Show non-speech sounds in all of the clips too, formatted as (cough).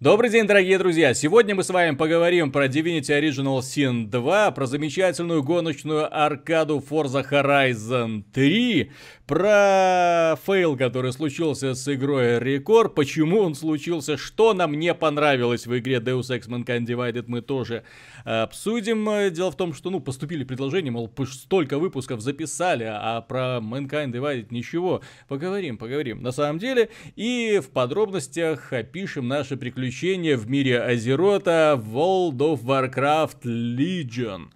Добрый день, дорогие друзья! Сегодня мы с вами поговорим про Divinity Original Sin 2, про замечательную гоночную аркаду Forza Horizon 3, про фейл, который случился с игрой Рекорд, почему он случился, что нам не понравилось в игре Deus Ex Mankind Divided, мы тоже э, обсудим. Э, дело в том, что, ну, поступили предложения, мол, столько выпусков записали, а про Mankind Divided ничего. Поговорим, поговорим на самом деле, и в подробностях опишем наши приключения приключения в мире Азерота в World of Warcraft Legion.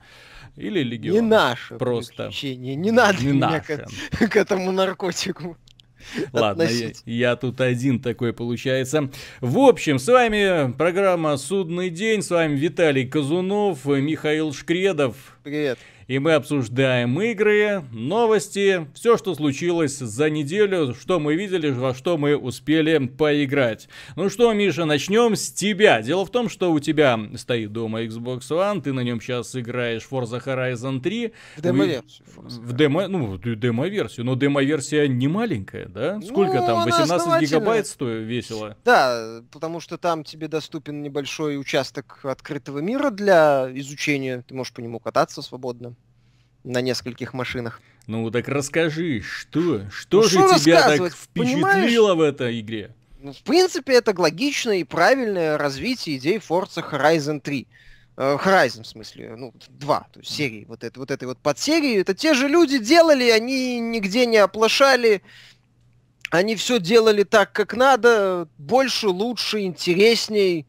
Или Легион. Не наше Просто. приключение. Не надо не меня К, к этому наркотику. (laughs) Ладно, я, я тут один такой получается. В общем, с вами программа «Судный день». С вами Виталий Казунов, Михаил Шкредов. Привет и мы обсуждаем игры, новости, все, что случилось за неделю, что мы видели, во что мы успели поиграть. Ну что, Миша, начнем с тебя. Дело в том, что у тебя стоит дома Xbox One, ты на нем сейчас играешь Forza Horizon 3. В демо-версию. В демо, ну, демо-версию, но демо-версия не маленькая, да? Сколько ну, там, 18 гигабайт стоит весело? Да, потому что там тебе доступен небольшой участок открытого мира для изучения, ты можешь по нему кататься свободно на нескольких машинах. Ну так расскажи, что, что ну, же что тебя так впечатлило понимаешь? в этой игре? Ну, в принципе, это логичное и правильное развитие идей Forza Horizon 3. Э, Horizon, в смысле, ну, два, то есть серии, вот, это, вот этой вот подсерии. Это те же люди делали, они нигде не оплошали, они все делали так, как надо, больше, лучше, интересней,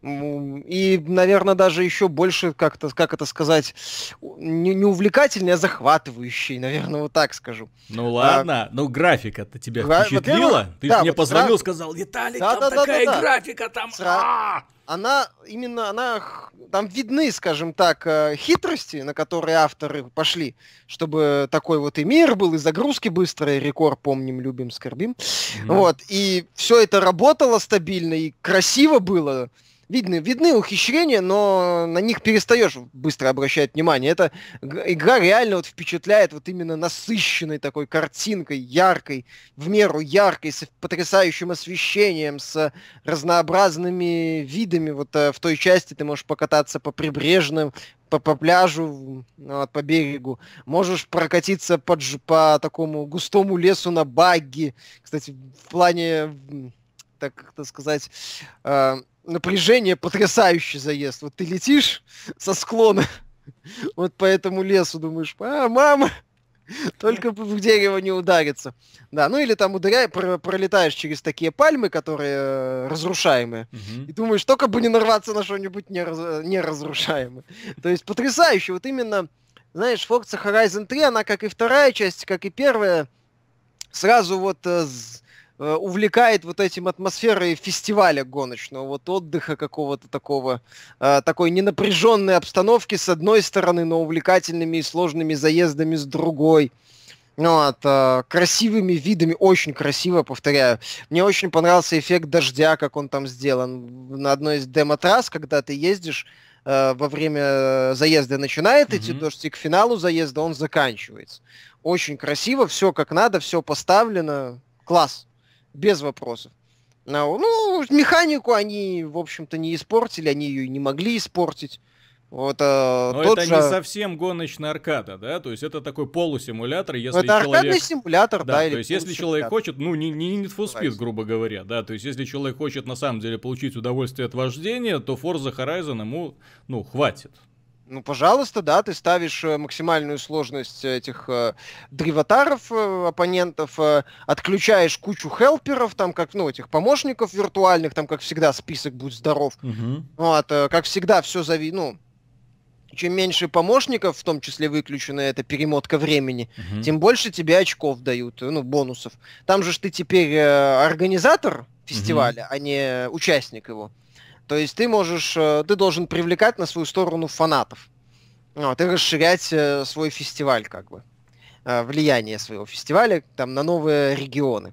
и, наверное, даже еще больше, как-то, как это сказать, не, не увлекательный, а захватывающий, наверное, вот так скажу. Ну ладно, а, ну графика-то тебя гра- впечатлила? Ты да, мне вот позвонил, гра... сказал, Виталик, да, там да, такая да, да, графика, там... Сра... А!» она именно, она, там видны, скажем так, э, хитрости, на которые авторы пошли, чтобы такой вот и мир был, и загрузки быстрые, рекорд помним, любим, скорбим. Mm. Вот, и все это работало стабильно, и красиво было видны, видны ухищрения, но на них перестаешь быстро обращать внимание. Это игра реально вот впечатляет вот именно насыщенной такой картинкой, яркой, в меру яркой, с потрясающим освещением, с разнообразными видами. Вот э, в той части ты можешь покататься по прибрежным, по, по пляжу, ну, вот, по берегу. Можешь прокатиться по, по такому густому лесу на багги. Кстати, в плане так как-то сказать, э, напряжение, потрясающий заезд. Вот ты летишь со склона, (laughs) вот по этому лесу думаешь, а, мама, (laughs) только в дерево не ударится. Да, ну или там ударяй, про- пролетаешь через такие пальмы, которые э, разрушаемые, угу. и думаешь, только бы не нарваться на что-нибудь нераз- неразрушаемое. (laughs) То есть потрясающе. Вот именно, знаешь, Forza Horizon 3, она как и вторая часть, как и первая, сразу вот э, Э, увлекает вот этим атмосферой фестиваля гоночного, вот отдыха какого-то такого, э, такой ненапряженной обстановки с одной стороны, но увлекательными и сложными заездами с другой. Вот, э, красивыми видами, очень красиво, повторяю. Мне очень понравился эффект дождя, как он там сделан. На одной из демо-трасс, когда ты ездишь, во время заезда начинает идти mm-hmm. дождь, и к финалу заезда он заканчивается. Очень красиво, все как надо, все поставлено. Класс без вопросов. Ну, механику они, в общем-то, не испортили, они ее и не могли испортить. Вот, а, Но это же... не совсем гоночная аркада, да? То есть это такой полусимулятор, если это человек... аркадный симулятор, да. да или то есть если человек хочет, ну не, не не for Speed, грубо говоря, да. То есть если человек хочет на самом деле получить удовольствие от вождения, то Forza Horizon ему, ну, хватит. Ну, пожалуйста, да, ты ставишь э, максимальную сложность э, этих э, древатаров, э, оппонентов, э, отключаешь кучу хелперов, там, как, ну, этих помощников виртуальных, там, как всегда, список будет здоров. Угу. Вот, э, как всегда, все зави... Ну, чем меньше помощников, в том числе выключена эта перемотка времени, угу. тем больше тебе очков дают, э, ну, бонусов. Там же ж ты теперь э, организатор фестиваля, угу. а не участник его. То есть ты можешь, э, ты должен привлекать на свою сторону фанатов. Вот, и расширять э, свой фестиваль, как бы. Э, влияние своего фестиваля там, на новые регионы.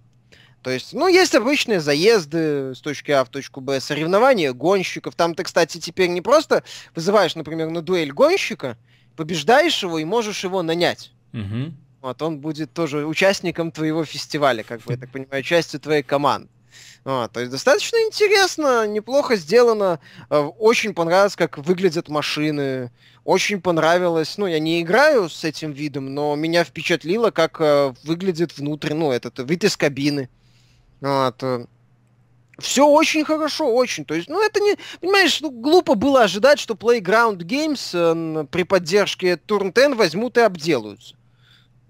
То есть, ну, есть обычные заезды с точки А в точку Б, соревнования гонщиков. Там ты, кстати, теперь не просто вызываешь, например, на дуэль гонщика, побеждаешь его и можешь его нанять. Угу. Вот он будет тоже участником твоего фестиваля, как бы, я так понимаю, частью твоей команды. Вот, а, то есть достаточно интересно, неплохо сделано. Э, очень понравилось, как выглядят машины. Очень понравилось, ну, я не играю с этим видом, но меня впечатлило, как э, выглядит внутрь, ну, этот вид из кабины. Вот. Э, все очень хорошо, очень. То есть, ну это не, понимаешь, ну глупо было ожидать, что Playground Games э, при поддержке Turn10 возьмут и обделаются.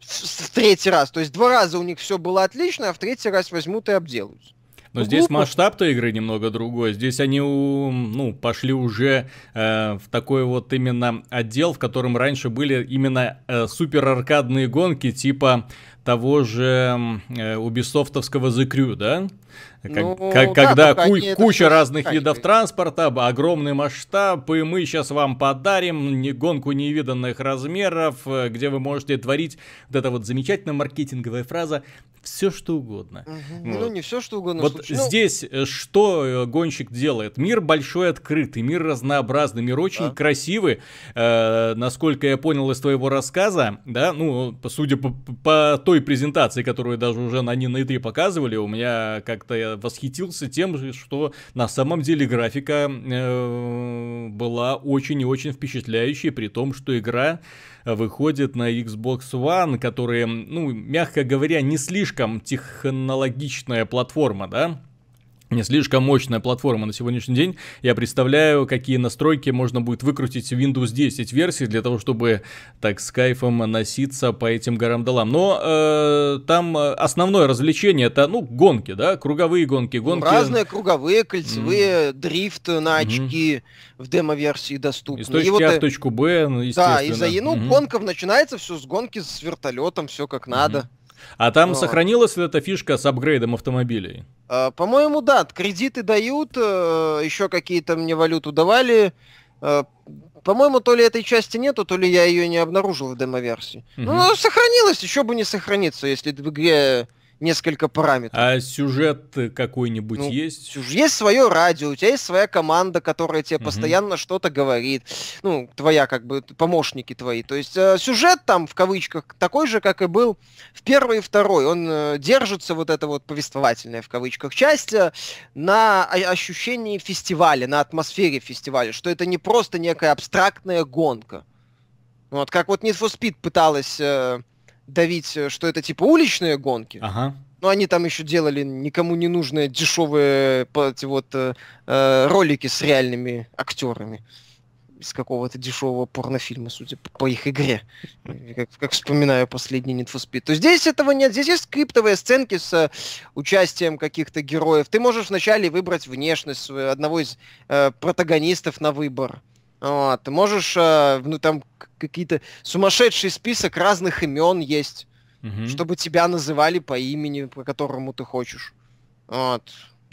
В, в третий раз. То есть два раза у них все было отлично, а в третий раз возьмут и обделаются. Но ну, здесь масштаб-то игры немного другой. Здесь они ну, пошли уже э, в такой вот именно отдел, в котором раньше были именно э, супер аркадные гонки типа того же э, убисофтовского The Crew, да? Ну, как, да, когда ку- куча разных механикой. видов транспорта, огромный масштаб, и мы сейчас вам подарим гонку невиданных размеров, э, где вы можете творить вот эта вот замечательная маркетинговая фраза все что угодно. Угу. Вот. Ну, не все что угодно. Вот случае. Ну здесь э, что э, гонщик делает? Мир большой, открытый, мир разнообразный, мир очень да. красивый. Э, насколько я понял из твоего рассказа, да, ну, судя по, по той презентации, которую даже уже на, на E3 показывали, у меня как как-то восхитился тем же, что на самом деле графика э, была очень и очень впечатляющей, при том, что игра выходит на Xbox One, которая, ну, мягко говоря, не слишком технологичная платформа, да? не слишком мощная платформа на сегодняшний день. Я представляю, какие настройки можно будет выкрутить в Windows 10 версии для того, чтобы так с кайфом носиться по этим горам долам. Но э, там э, основное развлечение это, ну, гонки, да, круговые гонки. Ну, гонки... разные круговые, кольцевые, mm. дрифт на очки mm-hmm. в демо-версии доступны. Из точки и вот А в точку Б, ну, естественно. Да, и за ну, mm-hmm. гонков начинается все с гонки с вертолетом, все как mm-hmm. надо. А там Но... А. сохранилась ли эта фишка с апгрейдом автомобилей? А, по-моему, да. Кредиты дают, э, еще какие-то мне валюту давали. Э, по-моему, то ли этой части нету, то ли я ее не обнаружил в демоверсии. Угу. Ну, сохранилась, еще бы не сохраниться, если в игре несколько параметров. А сюжет какой-нибудь ну, есть? Есть свое радио, у тебя есть своя команда, которая тебе угу. постоянно что-то говорит. Ну, твоя, как бы, помощники твои. То есть э, сюжет там, в кавычках, такой же, как и был в первой и второй. Он э, держится, вот это вот повествовательная, в кавычках, часть на ощущении фестиваля, на атмосфере фестиваля, что это не просто некая абстрактная гонка. Вот как вот Need for Speed пыталась э, давить, э, что это типа уличные гонки. Ага. Но они там еще делали никому не нужные дешевые эти вот э, э, ролики с реальными актерами из какого-то дешевого порнофильма, судя по, по их игре. Как, как вспоминаю последний Need for Speed. То здесь этого нет. Здесь есть скриптовые сценки с э, участием каких-то героев. Ты можешь вначале выбрать внешность одного из э, протагонистов на выбор. Вот, ты можешь, э, ну там какие-то сумасшедший список разных имен есть, угу. чтобы тебя называли по имени, по которому ты хочешь. Вот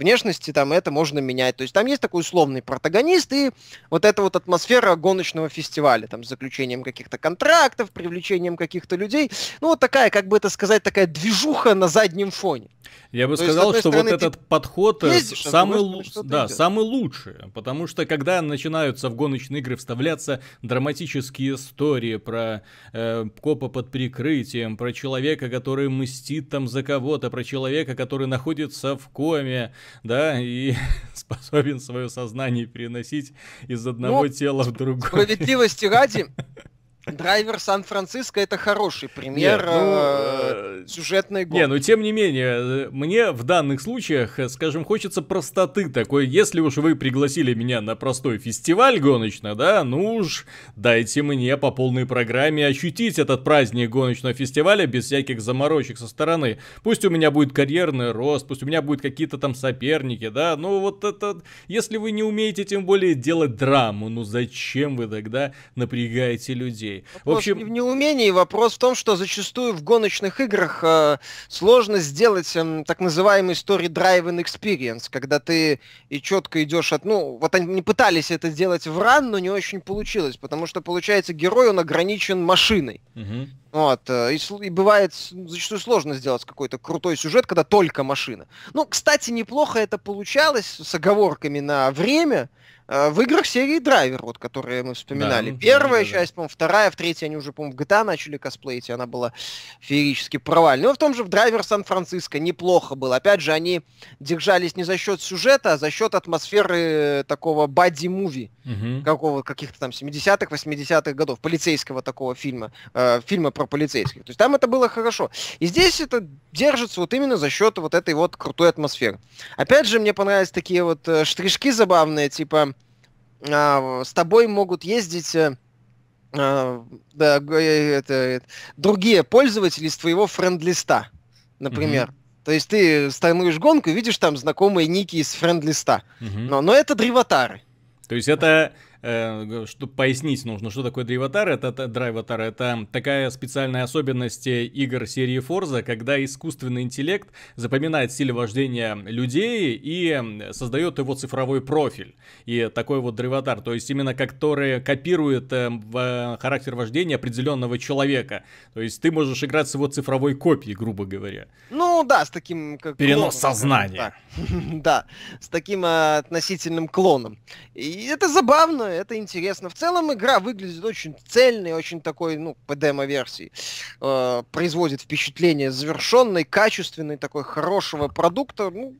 внешности там это можно менять. То есть там есть такой условный протагонист и вот эта вот атмосфера гоночного фестиваля, там, с заключением каких-то контрактов, привлечением каких-то людей. Ну, вот такая, как бы это сказать, такая движуха на заднем фоне. Я бы То сказал, есть, что стороны, вот этот подход э, ездишь, а самый, лу... да, самый лучший, потому что когда начинаются в гоночные игры вставляться драматические истории про э, копа под прикрытием, про человека, который мстит там за кого-то, про человека, который находится в коме, да, и (laughs) способен свое сознание переносить из одного ну, тела в другое. Справедливости ради, (laughs) Драйвер Сан-Франциско это хороший пример Нет, ну, э, э сюжетной гонки. Не, но ну, тем не менее, мне в данных случаях, э, скажем, хочется простоты такой. Если уж вы пригласили меня на простой фестиваль гоночно, да, ну уж дайте мне по полной программе ощутить этот праздник гоночного фестиваля без всяких заморочек со стороны. Пусть у меня будет карьерный рост, пусть у меня будут какие-то там соперники, да, ну вот это... Если вы не умеете тем более делать драму, ну зачем вы тогда напрягаете людей? людей. Вопрос в общем... не в неумении, вопрос в том, что зачастую в гоночных играх э, сложно сделать э, так называемый story driven experience, когда ты и четко идешь от... Ну, вот они не пытались это сделать в ран, но не очень получилось, потому что, получается, герой, он ограничен машиной. Угу. Вот, э, и, и бывает зачастую сложно сделать какой-то крутой сюжет, когда только машина. Ну, кстати, неплохо это получалось с оговорками на время, Э, в играх серии Драйвер, вот, которые мы вспоминали. Да, ну, Первая да, часть, да. по-моему, вторая, в третьей они уже, по-моему, в GTA а» начали косплеить, и она была феерически провальна. Но в том же в Драйвер Сан-Франциско неплохо было. Опять же, они держались не за счет сюжета, а за счет атмосферы э, такого бади-муви, угу. какого каких-то там 70-х, 80-х годов, полицейского такого фильма, э, фильма про полицейских. То есть там это было хорошо. И здесь это держится вот именно за счет вот этой вот крутой атмосферы. Опять же, мне понравились такие вот э, штришки забавные, типа а, с тобой могут ездить э, а, да, э, это, э, другие пользователи из твоего френд-листа, например. Mm-hmm. То есть ты становишь гонку и видишь там знакомые ники из френд-листа. Mm-hmm. Но, но это дривотары. То есть это Э, Чтобы пояснить нужно, что такое драйватар. Это, это драйватар, это такая специальная особенность э, игр серии Forza, когда искусственный интеллект запоминает стиль вождения людей и создает его цифровой профиль. И такой вот драйватар, то есть именно который копирует э, в, э, характер вождения определенного человека. То есть ты можешь играть с его цифровой копией, грубо говоря. Ну да, с таким... Как Перенос клоном, сознания. (laughs) Да. с таким относительным клоном. И это забавно, это интересно. В целом игра выглядит очень цельной, очень такой, ну, по демо-версии. Э, производит впечатление завершенной, качественной, такой хорошего продукта. Ну,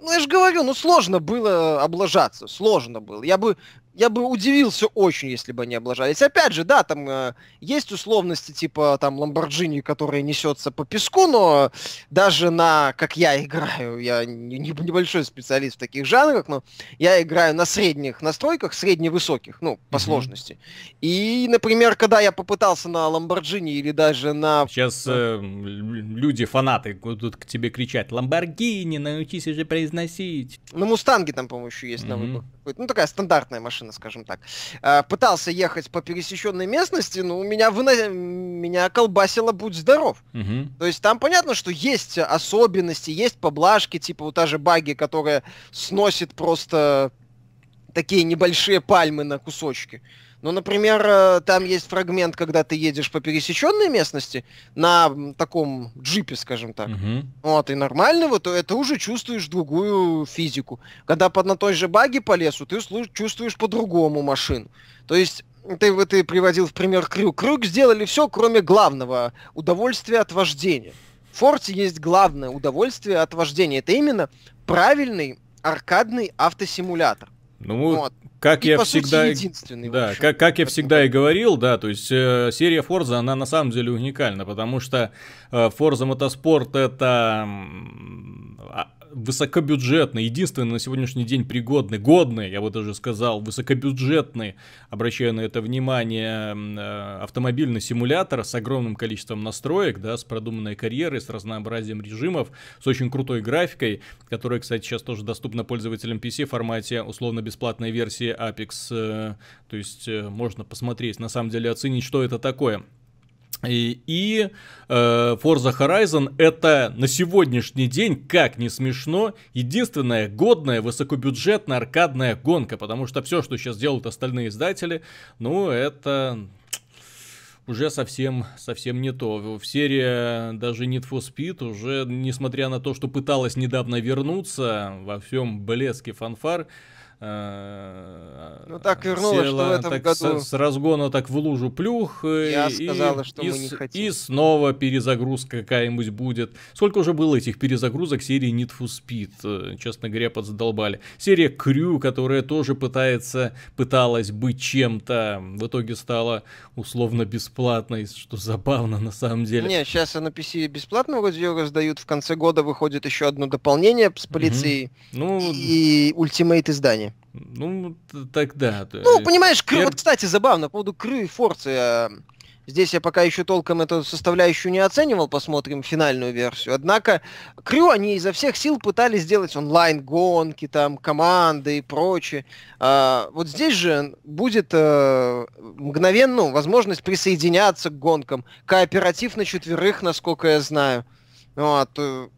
ну, я же говорю, ну сложно было облажаться, сложно было. Я бы, я бы удивился очень, если бы они облажались. Опять же, да, там э, есть условности типа там Ламборджини, которая несется по песку, но даже на, как я играю, я не, небольшой специалист в таких жанрах, но я играю на средних настройках, средневысоких, ну, по mm-hmm. сложности. И, например, когда я попытался на Ламборджини или даже на... Сейчас э, люди, фанаты будут к тебе кричать, Ламборгини, научись же произносить. Ну, мустанги там, по-моему, еще есть mm-hmm. на выбор. Ну, такая стандартная машина, скажем так. А, пытался ехать по пересеченной местности, но у меня, выно... меня колбасило «Будь здоров». Mm-hmm. То есть там понятно, что есть особенности, есть поблажки, типа вот та же баги, которая сносит просто такие небольшие пальмы на кусочки. mm ну, например, э, там есть фрагмент, когда ты едешь по пересеченной местности на таком джипе, скажем так. Угу. Вот, и нормального, вот, это уже чувствуешь другую физику. Когда под на той же баги по лесу, ты чувствуешь по-другому машину. То есть ты, ты приводил в пример крюк. Крюк сделали все, кроме главного удовольствия от вождения. В Форте есть главное удовольствие от вождения. Это именно правильный аркадный автосимулятор. Ну, вот как и, я по всегда, сути, единственный. Да, общем, как, как я всегда и говорил, да, то есть э, серия Forza, она на самом деле уникальна, потому что э, Forza Motorsport это а, высокобюджетный, единственный на сегодняшний день пригодный, годный, я бы даже сказал, высокобюджетный обращая на это внимание, э, автомобильный симулятор с огромным количеством настроек, да, с продуманной карьерой, с разнообразием режимов, с очень крутой графикой, которая, кстати, сейчас тоже доступна пользователям PC в формате условно-бесплатной версии Apex, э, то есть э, можно посмотреть, на самом деле оценить, что это такое. И, и э, Forza Horizon это на сегодняшний день, как ни смешно, единственная годная высокобюджетная аркадная гонка, потому что все, что сейчас делают остальные издатели, ну это уже совсем, совсем не то. В серии даже Need for Speed уже, несмотря на то, что пыталась недавно вернуться во всем блеске фанфар, Э, ну так э, вернулось, села, что в этом так году... С, с разгона так в лужу плюх. Э, Я и, сказала, что и, мы не хотим. И снова перезагрузка какая-нибудь будет. Сколько уже было этих перезагрузок серии Need for Speed? Честно говоря, подзадолбали. Серия Крю, которая тоже пытается, пыталась быть чем-то. В итоге стала условно бесплатной, что забавно на самом деле. Не, сейчас на PC бесплатно вроде ее раздают. В конце года выходит еще одно дополнение с полицией. Угу. Ну... И ультимейт издание. Ну, тогда... ну, понимаешь, Кры... Пер... вот, кстати, забавно, по поводу Кры и Форцы. Э, здесь я пока еще толком эту составляющую не оценивал, посмотрим финальную версию. Однако Крю они изо всех сил пытались сделать онлайн-гонки, там, команды и прочее. А, вот здесь же будет а, мгновенно ну, возможность присоединяться к гонкам. Кооператив на четверых, насколько я знаю. Вот. Э,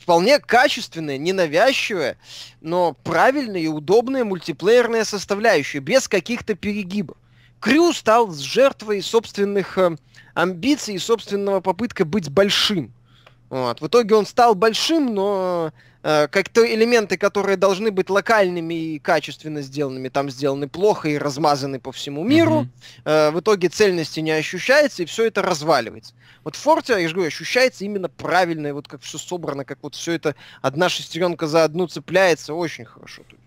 вполне качественная, ненавязчивая, но правильная и удобная мультиплеерная составляющая, без каких-то перегибов. Крю стал жертвой собственных э, амбиций и собственного попытка быть большим. Вот. В итоге он стал большим, но Э, как-то элементы, которые должны быть локальными и качественно сделанными, там сделаны плохо и размазаны по всему миру. Mm-hmm. В итоге цельности не ощущается, и все это разваливается. Вот в Форте, я же говорю, ощущается именно правильное, вот как все собрано, как вот все это одна шестеренка за одну цепляется, очень хорошо тут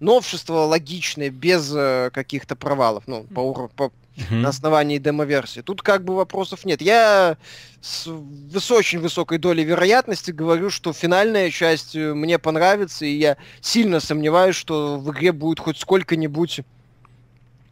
новшество логичное, без э, каких-то провалов, ну, по, по, угу. на основании демо версии. Тут как бы вопросов нет. Я с выс очень высокой долей вероятности говорю, что финальная часть э, мне понравится, и я сильно сомневаюсь, что в игре будет хоть сколько-нибудь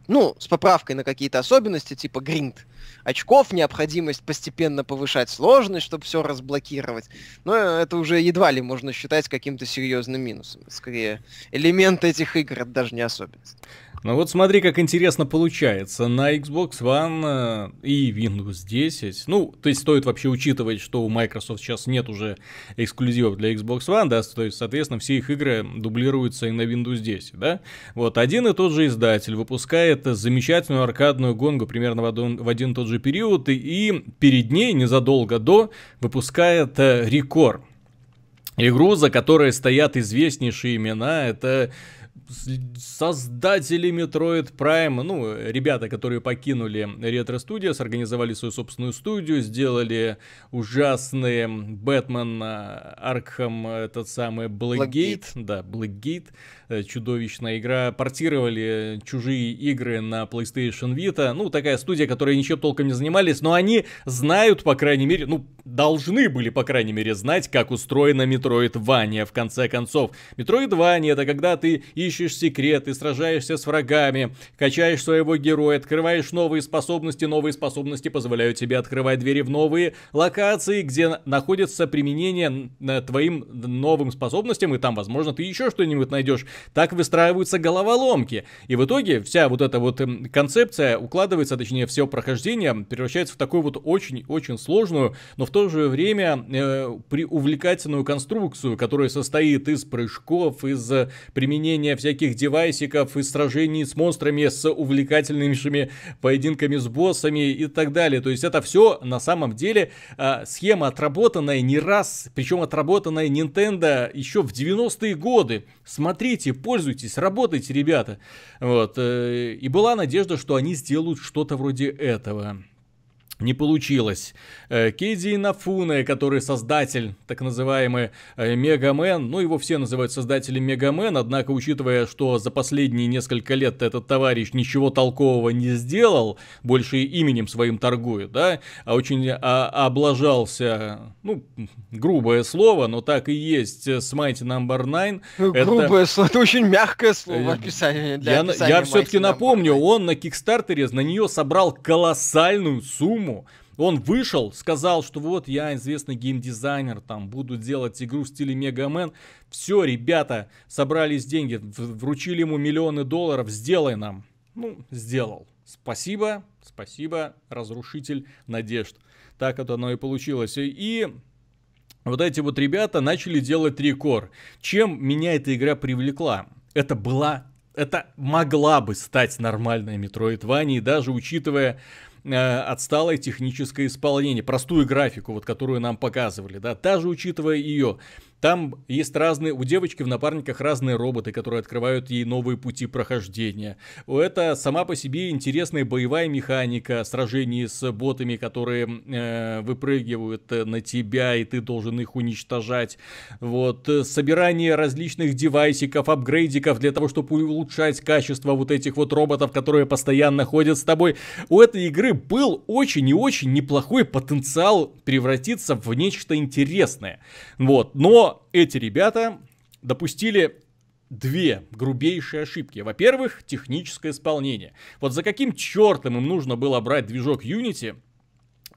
ну, с поправкой на какие-то особенности, типа гринд. Mm очков, необходимость постепенно повышать сложность, чтобы все разблокировать. Но это уже едва ли можно считать каким-то серьезным минусом. Скорее, элемент этих игр это даже не особенность. Ну вот смотри, как интересно получается. На Xbox One э, и Windows 10, ну, то есть стоит вообще учитывать, что у Microsoft сейчас нет уже эксклюзивов для Xbox One, да, то есть, соответственно, все их игры дублируются и на Windows 10, да. Вот один и тот же издатель выпускает замечательную аркадную гонгу примерно в один, в один и тот же период, и, и перед ней незадолго до выпускает э, Рекорд. Игру, за которой стоят известнейшие имена, это создателями Metroid Prime, ну, ребята, которые покинули Retro Studios, организовали свою собственную студию, сделали ужасные Бэтмен, э, Аркхам, этот самый Blackgate, Blackgate. да, Blackgate, э, чудовищная игра, портировали чужие игры на PlayStation Vita, ну, такая студия, которая ничем толком не занимались, но они знают, по крайней мере, ну, должны были, по крайней мере, знать, как устроена Ваня, в конце концов. Ваня это когда ты ищешь ищешь секреты, сражаешься с врагами, качаешь своего героя, открываешь новые способности. Новые способности позволяют тебе открывать двери в новые локации, где находится применение э, твоим новым способностям, и там, возможно, ты еще что-нибудь найдешь. Так выстраиваются головоломки. И в итоге вся вот эта вот эм, концепция укладывается, точнее, все прохождение превращается в такую вот очень-очень сложную, но в то же время э, увлекательную конструкцию, которая состоит из прыжков, из э, применения всяких девайсиков и сражений с монстрами, с увлекательнейшими поединками с боссами и так далее. То есть это все на самом деле э, схема отработанная не раз, причем отработанная Nintendo еще в 90-е годы. Смотрите, пользуйтесь, работайте, ребята. Вот. Э, и была надежда, что они сделают что-то вроде этого не получилось. Э, Кейди Нафуне, который создатель так называемый э, Мегамен, ну его все называют создателем Мегамен, однако учитывая, что за последние несколько лет этот товарищ ничего толкового не сделал, больше именем своим торгует, да, а очень а, облажался, ну, грубое слово, но так и есть, э, с Mighty Number no. 9. Это... Грубое слово, это очень мягкое слово описание для Я, я все-таки напомню, он на Кикстартере на нее собрал колоссальную сумму, почему? Он вышел, сказал, что вот я известный геймдизайнер, там буду делать игру в стиле Мегамен. Все, ребята, собрались деньги, вручили ему миллионы долларов, сделай нам. Ну, сделал. Спасибо, спасибо, разрушитель надежд. Так вот оно и получилось. И вот эти вот ребята начали делать рекорд. Чем меня эта игра привлекла? Это была это могла бы стать нормальной Metroidvania, даже учитывая э, отсталое техническое исполнение, простую графику, вот которую нам показывали, да, даже учитывая ее там есть разные, у девочки в напарниках разные роботы, которые открывают ей новые пути прохождения. Это сама по себе интересная боевая механика сражений с ботами, которые э, выпрыгивают э, на тебя, и ты должен их уничтожать. Вот, э, собирание различных девайсиков, апгрейдиков для того, чтобы улучшать качество вот этих вот роботов, которые постоянно ходят с тобой. У этой игры был очень и очень неплохой потенциал превратиться в нечто интересное. Вот, но эти ребята допустили две грубейшие ошибки. Во-первых, техническое исполнение. Вот за каким чертом им нужно было брать движок Unity,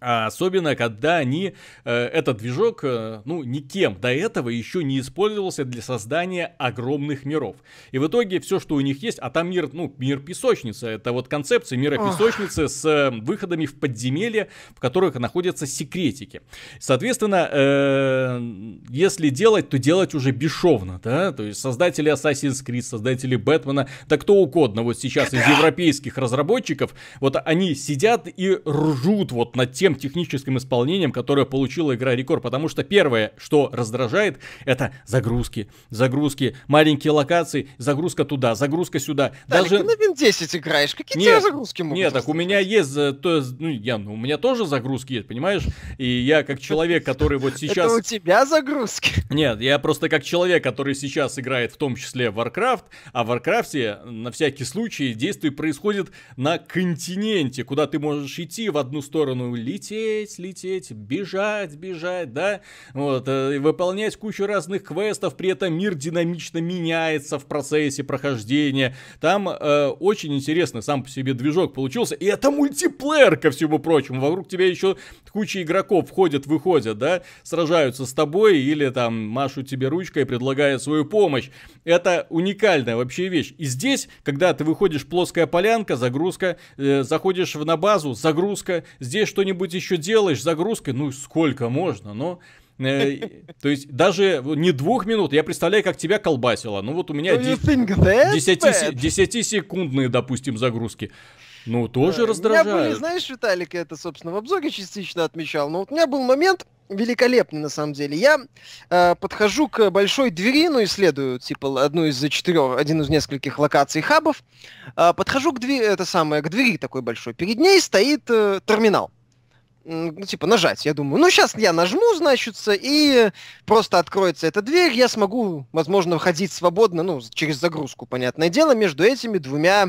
а особенно, когда они, э, этот движок, э, ну, никем до этого еще не использовался для создания огромных миров. И в итоге все, что у них есть, а там мир, ну, мир песочница, это вот концепция мира песочницы с э, выходами в подземелье, в которых находятся секретики. Соответственно, э, если делать, то делать уже бесшовно, да, то есть создатели Assassin's Creed, создатели Бэтмена, да кто угодно, вот сейчас из европейских разработчиков, вот они сидят и ржут вот над тем, тем техническим исполнением, которое получила игра Рекорд. Потому что первое, что раздражает, это загрузки. Загрузки, маленькие локации, загрузка туда, загрузка сюда. Да, Даже... на Вин 10 играешь, какие нет, тебя загрузки могут Нет, так у меня есть, э, то, ну, я, ну, у меня тоже загрузки есть, понимаешь? И я как человек, который вот (laughs) сейчас... Это у тебя загрузки? Нет, я просто как человек, который сейчас играет в том числе в Warcraft, а в Warcraft на всякий случай действие происходит на континенте, куда ты можешь идти в одну сторону или лететь, лететь, бежать, бежать, да, вот, э, и выполнять кучу разных квестов, при этом мир динамично меняется в процессе прохождения. Там э, очень интересный сам по себе движок получился, и это мультиплеер, ко всему прочему. Вокруг тебя еще куча игроков входят, выходят, да, сражаются с тобой или там машут тебе ручкой, предлагая свою помощь. Это уникальная вообще вещь. И здесь, когда ты выходишь, плоская полянка, загрузка, э, заходишь на базу, загрузка, здесь что-нибудь что-нибудь еще делаешь загрузкой, ну сколько можно, но... Э, то есть даже не двух минут, я представляю, как тебя колбасило. Ну вот у меня 10-секундные, ну, допустим, загрузки. Ну, тоже да. Э, раздражает. Меня были, знаешь, Виталик, я это, собственно, в обзоре частично отмечал, но вот у меня был момент великолепный, на самом деле. Я э, подхожу к большой двери, ну, исследую, типа, одну из четырех, один из нескольких локаций хабов. Э, подхожу к двери, это самое, к двери такой большой. Перед ней стоит э, терминал ну, типа, нажать. Я думаю, ну, сейчас я нажму, значится, и просто откроется эта дверь, я смогу, возможно, ходить свободно, ну, через загрузку, понятное дело, между этими двумя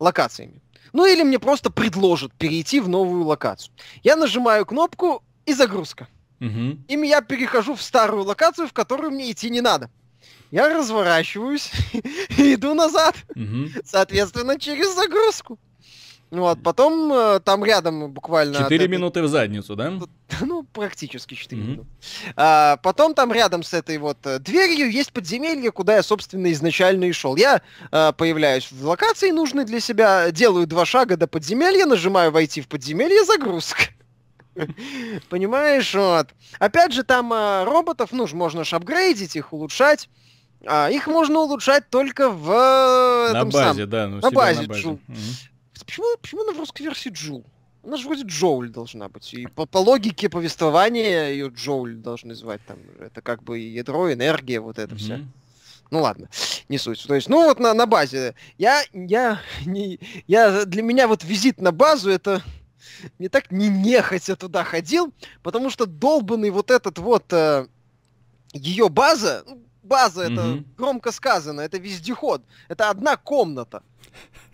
локациями. Ну, или мне просто предложат перейти в новую локацию. Я нажимаю кнопку, и загрузка. Угу. И я перехожу в старую локацию, в которую мне идти не надо. Я разворачиваюсь (laughs) и иду назад. Угу. Соответственно, через загрузку. Ну, вот а потом э, там рядом буквально... Четыре этой... минуты в задницу, да? (laughs) Ну, практически четыре mm-hmm. минуты. А, потом там рядом с этой вот э, дверью есть подземелье, куда я, собственно, изначально и шел. Я а, появляюсь в локации нужной для себя, делаю два шага до подземелья, нажимаю «Войти в подземелье», загрузка. (laughs) Понимаешь, вот. Опять же, там а, роботов, ну, можно ж апгрейдить их, улучшать. А, их можно улучшать только в... На базе, самом, да. Ну, на, базе, на базе. Угу. Почему, почему на русской версии Джул? Она же вроде Джоуль должна быть. И по, по логике повествования ее Джоуль должны звать там. Это как бы ядро, энергия, вот это mm-hmm. все. Ну ладно, не суть. То есть, ну вот на, на базе. Я, я, не, я, для меня вот визит на базу это не так не нехотя туда ходил, потому что долбанный вот этот вот э, ее база, ну, база mm-hmm. это громко сказано, это вездеход, это одна комната.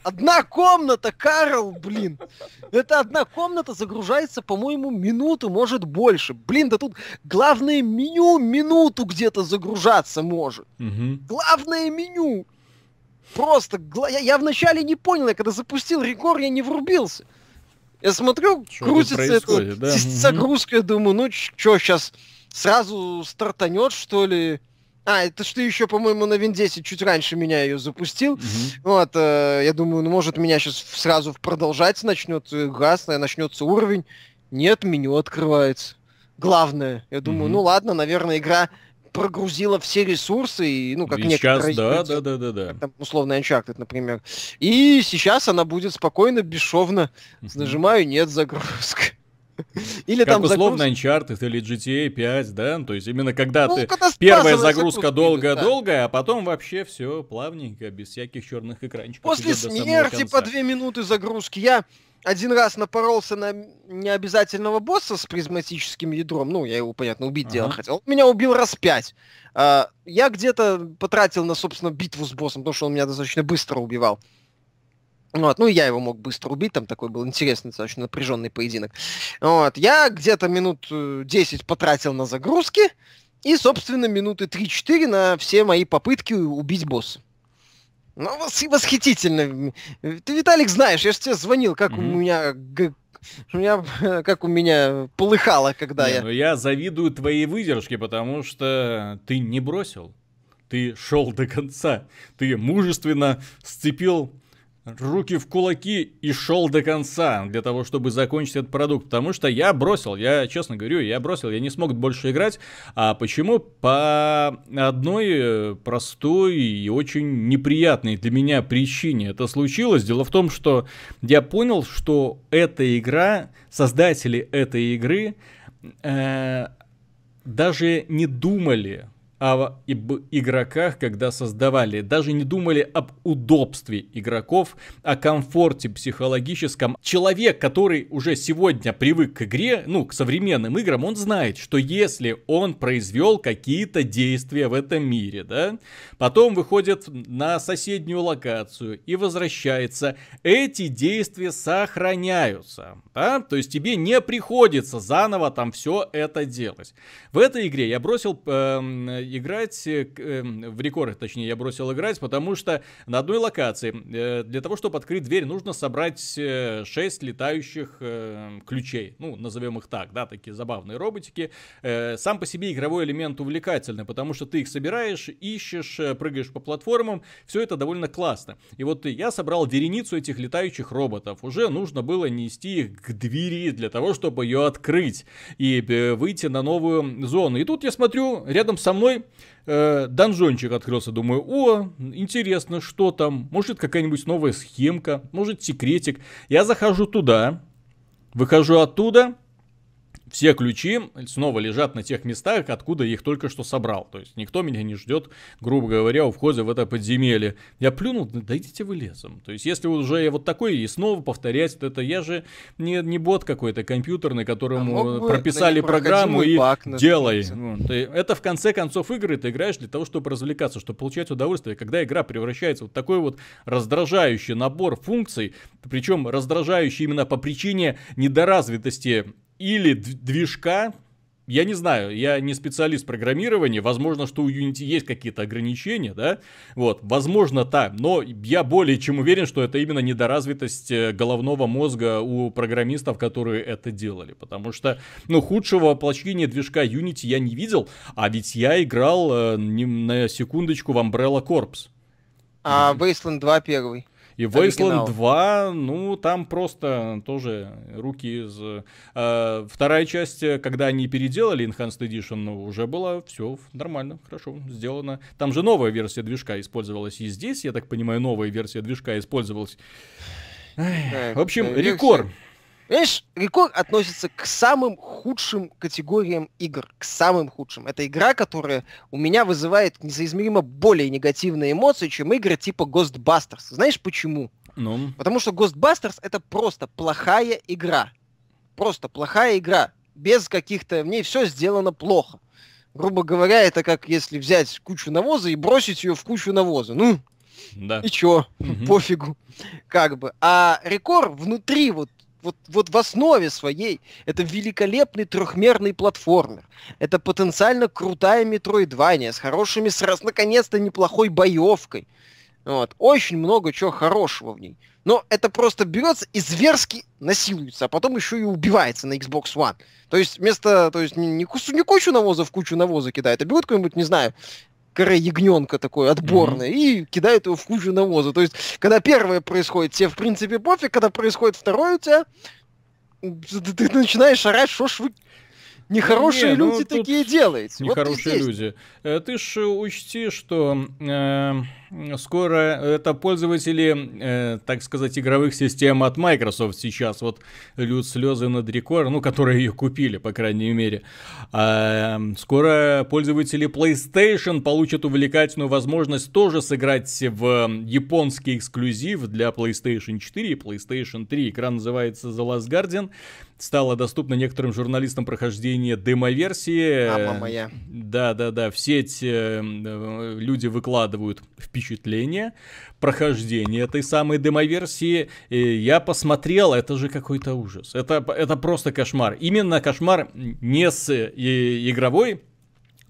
Одна комната, Карл, блин. Это одна комната загружается, по-моему, минуту, может больше. Блин, да тут главное меню минуту где-то загружаться может. Угу. Главное меню. Просто, я, я вначале не понял, я когда запустил рекорд, я не врубился. Я смотрю, Что крутится эта да? загрузка, я думаю, ну что, сейчас сразу стартанет, что ли? А, это что еще, по-моему, на Win 10 чуть раньше меня ее запустил. Mm-hmm. Вот, э, я думаю, ну, может, меня сейчас сразу продолжать начнет э, газ, начнется уровень. Нет, меню открывается. Главное, я думаю, mm-hmm. ну ладно, наверное, игра прогрузила все ресурсы, и, ну, как и некоторые... Сейчас, да, да, да, да, да. условно, Uncharted, например. И сейчас она будет спокойно, бесшовно. Нажимаю «Нет, загрузка». (laughs) Или как там условно загруз... Uncharted или GTA 5, да? Ну, то есть именно когда ну, ты... Когда первая загрузка долгая долгая да. а потом вообще все плавненько, без всяких черных экранчиков. После смерти по две минуты загрузки. Я один раз напоролся на необязательного босса с призматическим ядром. Ну, я его, понятно, убить ага. дело хотел. Он меня убил раз пять. А, я где-то потратил на, собственно, битву с боссом, потому что он меня достаточно быстро убивал. Вот, ну, я его мог быстро убить, там такой был интересный, достаточно напряженный поединок. Вот, я где-то минут 10 э, потратил на загрузки, и, собственно, минуты 3-4 на все мои попытки убить босса. Ну, восхитительно. Э, ты, Виталик, знаешь, я же тебе звонил, как mm-hmm. у меня у меня, (laughs) как у меня полыхало, когда не, я... Ну, я завидую твоей выдержке, потому что ты не бросил. Ты шел до конца. Ты мужественно сцепил руки в кулаки и шел до конца для того, чтобы закончить этот продукт. Потому что я бросил, я честно говорю, я бросил, я не смог больше играть. А почему? По одной э, простой и очень неприятной для меня причине это случилось. Дело в том, что я понял, что эта игра, создатели этой игры, э, даже не думали об игроках, когда создавали. Даже не думали об удобстве игроков, о комфорте психологическом. Человек, который уже сегодня привык к игре, ну, к современным играм, он знает, что если он произвел какие-то действия в этом мире, да, потом выходит на соседнюю локацию и возвращается, эти действия сохраняются, да, то есть тебе не приходится заново там все это делать. В этой игре я бросил э, играть, э, эм, в рекорд, точнее, я бросил играть, потому что на одной локации э, для того, чтобы открыть дверь, нужно собрать э, 6 летающих э, ключей. Ну, назовем их так, да, такие забавные роботики. сам по себе игровой элемент увлекательный, потому что ты их собираешь, ищешь, прыгаешь по платформам. Все это довольно классно. И вот я собрал вереницу этих летающих роботов. Уже нужно было нести их к двери для того, чтобы ее открыть и выйти на новую зону. И тут я смотрю, рядом со мной пошли. Э, донжончик открылся, думаю, о, интересно, что там, может какая-нибудь новая схемка, может секретик. Я захожу туда, выхожу оттуда, все ключи снова лежат на тех местах, откуда их только что собрал. То есть никто меня не ждет, грубо говоря, у входа в это подземелье. Я плюнул, да идите вы лесом. То есть если уже я вот такой и снова повторять, то это я же не, не бот какой-то компьютерный, которому а прописали программу и бак, делай. Вот. это в конце концов игры ты играешь для того, чтобы развлекаться, чтобы получать удовольствие. Когда игра превращается в вот такой вот раздражающий набор функций, причем раздражающий именно по причине недоразвитости или движка, я не знаю, я не специалист программирования, возможно, что у Unity есть какие-то ограничения, да, вот, возможно, так, но я более чем уверен, что это именно недоразвитость э, головного мозга у программистов, которые это делали, потому что, ну, худшего воплощения движка Unity я не видел, а ведь я играл э, на секундочку в Umbrella Corps. А Wasteland 2 первый. И Wasteland 2, ну, там просто тоже руки из... Э, вторая часть, когда они переделали Enhanced Edition, ну, уже было все нормально, хорошо сделано. Там же новая версия движка использовалась и здесь, я так понимаю, новая версия движка использовалась. Эх, в общем, рекорд. Понимаешь, рекорд относится к самым худшим категориям игр, к самым худшим. Это игра, которая у меня вызывает несоизмеримо более негативные эмоции, чем игры типа Ghostbusters. Знаешь почему? Ну. Потому что Ghostbusters это просто плохая игра. Просто плохая игра. Без каких-то... В ней все сделано плохо. Грубо говоря, это как если взять кучу навоза и бросить ее в кучу навоза. Ну, да. и чё, угу. пофигу, как бы. А рекорд внутри вот вот, вот в основе своей это великолепный трехмерный платформер. Это потенциально крутая метроидвания с хорошими, с, раз, наконец-то, неплохой боевкой. Вот. Очень много чего хорошего в ней. Но это просто берется и зверски насилуется, а потом еще и убивается на Xbox One. То есть вместо, то есть не, не, кусу, не кучу навоза в кучу навоза кидает, а берут какой-нибудь, не знаю, каре ягненка такой отборный mm-hmm. и кидает его в кучу навоза. То есть, когда первое происходит, тебе в принципе пофиг, когда происходит второе, у тебя ты, начинаешь орать, что ж вы нехорошие не, ну, люди ну, такие делаете. Нехорошие вот люди. Э, ты ж учти, что... Э скоро это пользователи, э, так сказать, игровых систем от Microsoft сейчас. Вот льют слезы над рекорд, ну, которые ее купили, по крайней мере. А, эм, скоро пользователи PlayStation получат увлекательную возможность тоже сыграть в японский эксклюзив для PlayStation 4 и PlayStation 3. Игра называется The Last Guardian. Стало доступно некоторым журналистам прохождение демоверсии. Мама моя. Да, да, да. В сеть э, э, люди выкладывают в впечатления впечатление прохождения этой самой демоверсии. И я посмотрел, это же какой-то ужас. Это, это просто кошмар. Именно кошмар не с и, э, игровой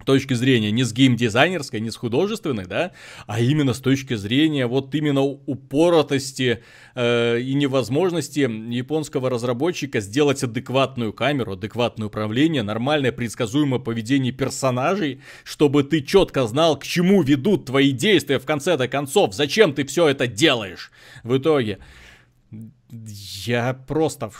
точки зрения не с геймдизайнерской, не с художественной, да, а именно с точки зрения вот именно упоротости э, и невозможности японского разработчика сделать адекватную камеру, адекватное управление, нормальное предсказуемое поведение персонажей, чтобы ты четко знал, к чему ведут твои действия в конце-то концов, зачем ты все это делаешь. В итоге я просто в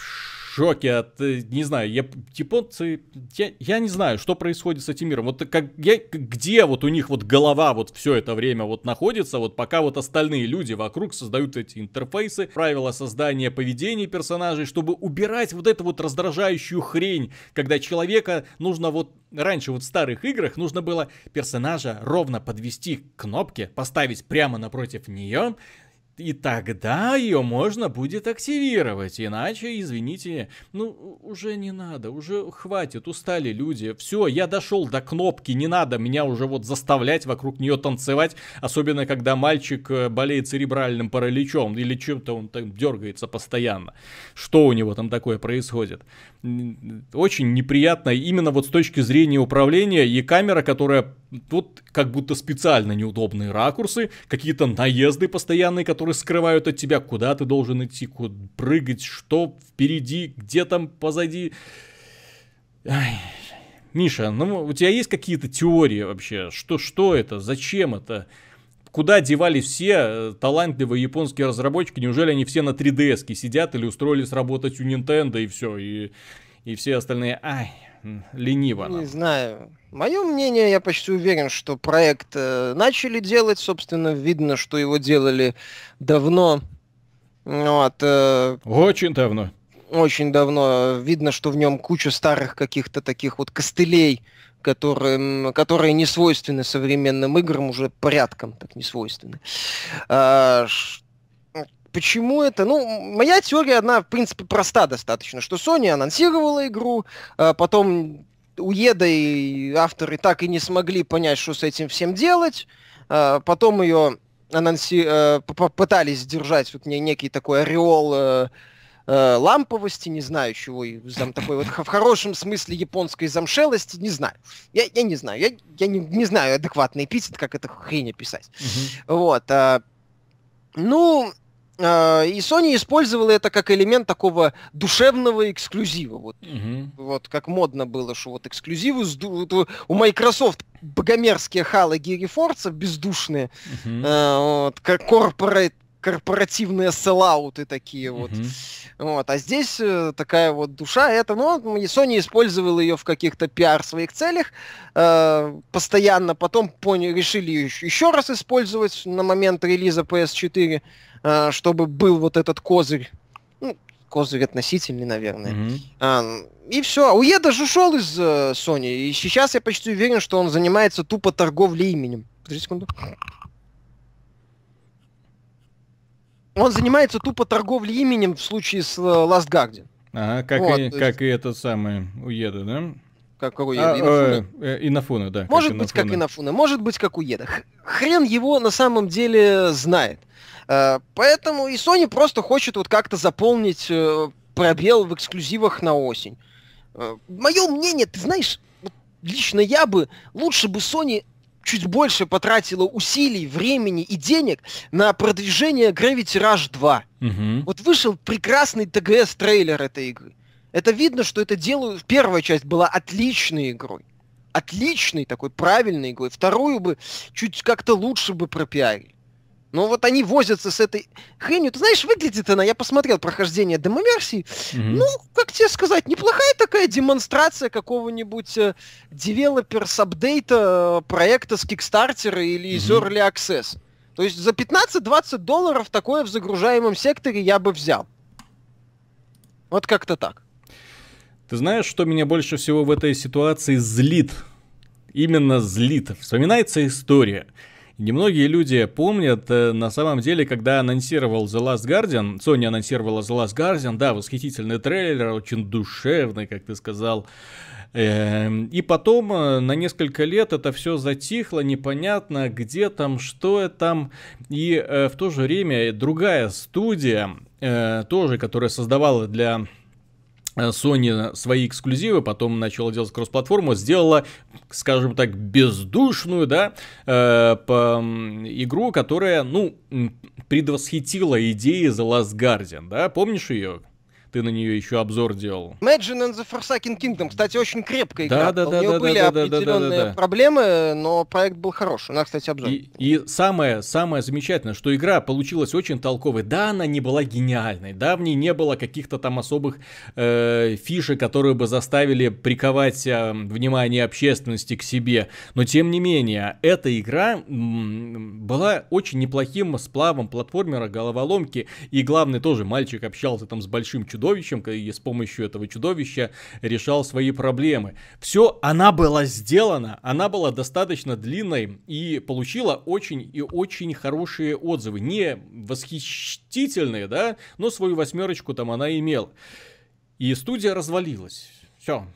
шоке от, э, не знаю, я, японцы, типа, э, я, я не знаю, что происходит с этим миром. Вот как, я, где вот у них вот голова вот все это время вот находится, вот пока вот остальные люди вокруг создают эти интерфейсы, правила создания поведения персонажей, чтобы убирать вот эту вот раздражающую хрень, когда человека нужно вот, раньше вот в старых играх нужно было персонажа ровно подвести к кнопке, поставить прямо напротив нее, и тогда ее можно будет активировать. Иначе, извините, ну уже не надо, уже хватит, устали люди. Все, я дошел до кнопки, не надо меня уже вот заставлять вокруг нее танцевать. Особенно, когда мальчик э, болеет церебральным параличом или чем-то он там дергается постоянно. Что у него там такое происходит? Очень неприятно именно вот с точки зрения управления и камера, которая вот как будто специально неудобные ракурсы, какие-то наезды постоянные, которые скрывают от тебя, куда ты должен идти, куда прыгать, что впереди, где там позади. Ай. Миша, ну у тебя есть какие-то теории вообще? Что, что это? Зачем это? Куда девались все э, талантливые японские разработчики? Неужели они все на 3DS сидят или устроились работать у Nintendo и все? И, и все остальные... Ай, лениво. Нам. Не знаю. Мое мнение, я почти уверен, что проект э, начали делать. Собственно, видно, что его делали давно. Вот, э, очень давно. Очень давно. Видно, что в нем куча старых каких-то таких вот костылей, которые, которые не свойственны современным играм, уже порядком так не свойственны. А, Почему это? Ну, моя теория, одна в принципе, проста достаточно, что Sony анонсировала игру, а, потом Уеда и авторы так и не смогли понять, что с этим всем делать, а, потом ее анонси... Э, попытались держать вот некий такой ореол э, э, ламповости, не знаю чего, и там такой вот в хорошем смысле японской замшелости, не знаю. Я, я не знаю, я, я не, не знаю адекватный эпитет, как это хрень описать. Угу. Вот. А, ну, а, и Sony использовала это как элемент такого душевного эксклюзива. Вот, угу. вот как модно было, что вот эксклюзивы у Microsoft богомерзкие халы Гири Форца бездушные, угу. вот, как Corporate корпоративные селлауты такие mm-hmm. вот. Вот. А здесь э, такая вот душа, это, ну, Sony использовал ее в каких-то пиар своих целях, э, постоянно, потом поняли, решили еще раз использовать на момент релиза PS4, э, чтобы был вот этот козырь. Ну, козырь относительный, наверное. Mm-hmm. А, и все. А Уе даже ушел из э, Sony, и сейчас я почти уверен, что он занимается тупо торговлей именем. Подожди секунду. Он занимается тупо торговлей именем в случае с э, Last Guardian. Ага, как, вот, и, есть... как и этот самый Уеда, да? Как какой а, Инафуна. Э, э, Инафуна, да. Может как быть, Инафуна. как Инафуна, может быть, как Уеда. Хрен его на самом деле знает. Э, поэтому и Sony просто хочет вот как-то заполнить э, пробел в эксклюзивах на осень. Мое мнение, ты знаешь, лично я бы, лучше бы Sony чуть больше потратила усилий, времени и денег на продвижение Gravity Rush 2. Угу. Вот вышел прекрасный ТГС-трейлер этой игры. Это видно, что это делают... Первая часть была отличной игрой. Отличной такой, правильной игрой. Вторую бы чуть как-то лучше бы пропиарили. Ну вот они возятся с этой хренью. Ты знаешь, выглядит она, я посмотрел прохождение демоверсии. Mm-hmm. Ну, как тебе сказать, неплохая такая демонстрация какого-нибудь э, девелоперс-апдейта э, проекта с Kickstarter или из mm-hmm. Early Access. То есть за 15-20 долларов такое в загружаемом секторе я бы взял. Вот как-то так. Ты знаешь, что меня больше всего в этой ситуации злит? Именно злит. Вспоминается история. Немногие люди помнят, э, на самом деле, когда анонсировал The Last Guardian, Sony анонсировала The Last Guardian, да, восхитительный трейлер, очень душевный, как ты сказал. Эм, и потом э, на несколько лет это все затихло, непонятно, где там, что там. И э, в то же время другая студия, тоже, которая создавала для Э, Sony свои эксклюзивы, потом начала делать кроссплатформу, сделала, скажем так, бездушную, да, э, по, игру, которая, ну, предвосхитила идеи The Last Guardian, да, помнишь ее? Ты на нее еще обзор делал. Imagine and the Forsaken Kingdom, кстати, очень крепкая игра. Да, да, У нее да, были да, определенные да, да, да. проблемы, но проект был хорош. У нас, кстати, обзор. И, и самое, самое замечательное, что игра получилась очень толковой. Да, она не была гениальной, да, в ней не было каких-то там особых э, фишек, которые бы заставили приковать э, внимание общественности к себе. Но, тем не менее, эта игра м- была очень неплохим сплавом платформера, головоломки, и главное тоже, мальчик общался там с большим чудом чудовищем и с помощью этого чудовища решал свои проблемы. Все, она была сделана, она была достаточно длинной и получила очень и очень хорошие отзывы. Не восхитительные, да, но свою восьмерочку там она имела. И студия развалилась. Все.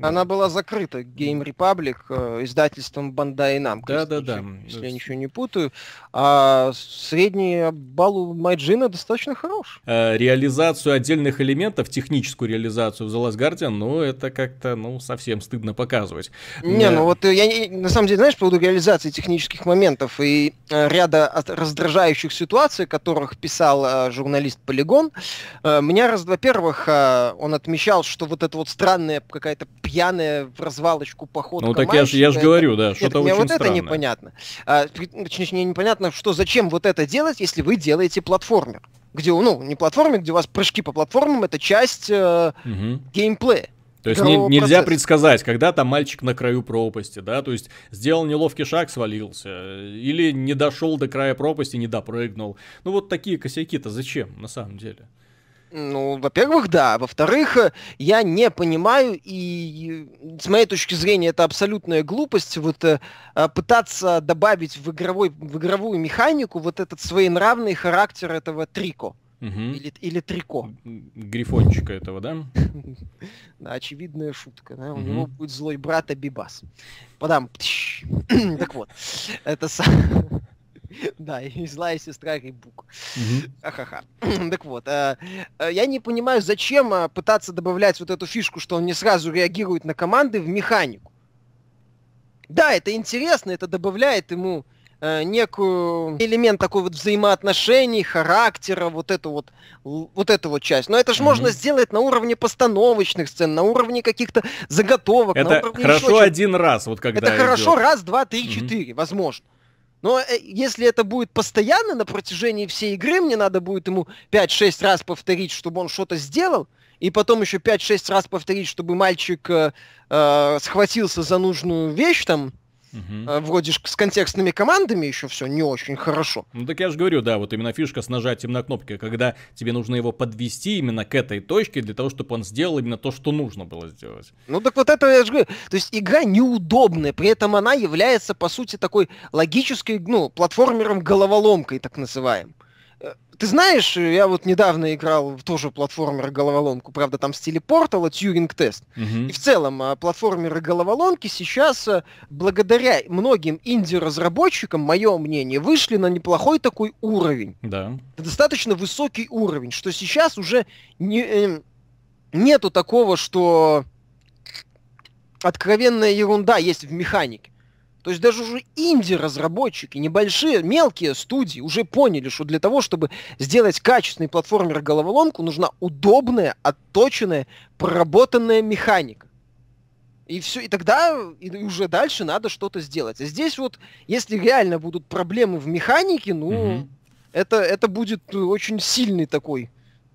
Она была закрыта Game Republic э, издательством Bandai Namco. Да, да, да. Если да. я ничего не путаю. А средний балл у Майджина достаточно хорош. Э, реализацию отдельных элементов, техническую реализацию в The Last Guardian, ну, это как-то, ну, совсем стыдно показывать. Не, Но... ну э, вот я на самом деле, знаешь, по поводу реализации технических моментов и ряда раздражающих ситуаций, которых писал журналист Полигон, меня раз, во-первых, он отмечал, что вот эта вот странная какая-то пьяная в развалочку походка. Ну так я же я ж говорю, да, что-то очень вот это непонятно. А, ну, точнее, непонятно, что зачем вот это делать, если вы делаете платформер. Где, ну, не платформер, где у вас прыжки по платформам, это часть э, угу. геймплея. То есть не, нельзя процесса. предсказать, когда там мальчик на краю пропасти, да, то есть сделал неловкий шаг, свалился, или не дошел до края пропасти, не допрыгнул. Ну вот такие косяки-то зачем на самом деле? Ну, во-первых, да. Во-вторых, э, я не понимаю, и э, с моей точки зрения это абсолютная глупость, вот э, а, пытаться добавить в, игровой, в игровую механику вот этот своенравный характер этого трико. Угу. Или, или трико. Грифончика этого, да? (laughs) да, очевидная шутка. У него будет злой брат Абибас. Подам. (clears throat) так вот, это сам... (laughs) (laughs) Да, и злая сестра Рибук. Ахаха. (clears throat) Так вот, э, э, я не понимаю, зачем э, пытаться добавлять вот эту фишку, что он не сразу реагирует на команды в механику. Да, это интересно, это добавляет ему некую элемент такой вот взаимоотношений, характера, вот эту вот, вот эту вот часть. Но это же mm-hmm. можно сделать на уровне постановочных сцен, на уровне каких-то заготовок. Это на уровне хорошо еще один раз, вот когда это идет. хорошо раз, два, три, mm-hmm. четыре, возможно. Но э, если это будет постоянно на протяжении всей игры, мне надо будет ему 5-6 раз повторить, чтобы он что-то сделал, и потом еще 5-6 раз повторить, чтобы мальчик э, э, схватился за нужную вещь там, Угу. Вроде же с контекстными командами еще все не очень хорошо. Ну так я же говорю, да, вот именно фишка с нажатием на кнопки, когда тебе нужно его подвести именно к этой точке для того, чтобы он сделал именно то, что нужно было сделать. Ну так вот это я же говорю. То есть игра неудобная, при этом она является, по сути, такой логической, ну, платформером-головоломкой, так называемой. Ты знаешь, я вот недавно играл в тоже платформер-головоломку, правда, там в стиле портала, Тьюринг-тест. Угу. И в целом а, платформеры-головоломки сейчас, а, благодаря многим инди-разработчикам, мое мнение, вышли на неплохой такой уровень. Да. достаточно высокий уровень, что сейчас уже не, эм, нету такого, что откровенная ерунда есть в механике. То есть даже уже инди-разработчики, небольшие, мелкие студии уже поняли, что для того, чтобы сделать качественный платформер-головоломку, нужна удобная, отточенная, проработанная механика. И все, и тогда и уже дальше надо что-то сделать. А здесь вот, если реально будут проблемы в механике, ну, угу. это, это будет э, очень сильный такой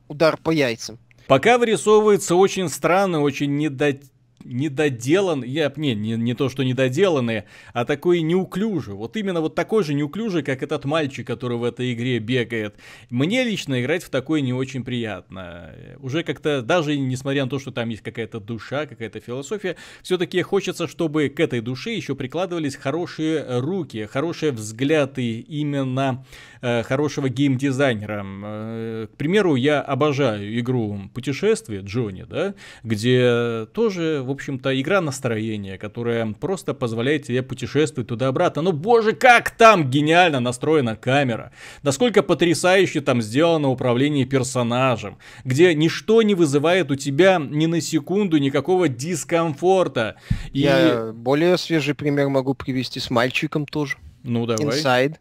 удар по яйцам. Пока вырисовывается очень странный, очень недо недоделан, я, не, не, не то, что недоделанные, а такой неуклюжий. Вот именно вот такой же неуклюжий, как этот мальчик, который в этой игре бегает. Мне лично играть в такой не очень приятно. Уже как-то, даже несмотря на то, что там есть какая-то душа, какая-то философия, все-таки хочется, чтобы к этой душе еще прикладывались хорошие руки, хорошие взгляды именно Э, хорошего геймдизайнера. Э, к примеру, я обожаю игру «Путешествие» Джонни, да, где тоже, в общем-то, игра настроения, которая просто позволяет тебе путешествовать туда-обратно. Ну, боже, как там гениально настроена камера! Насколько потрясающе там сделано управление персонажем, где ничто не вызывает у тебя ни на секунду никакого дискомфорта. И... Я более свежий пример могу привести с мальчиком тоже. Ну, давай. Inside.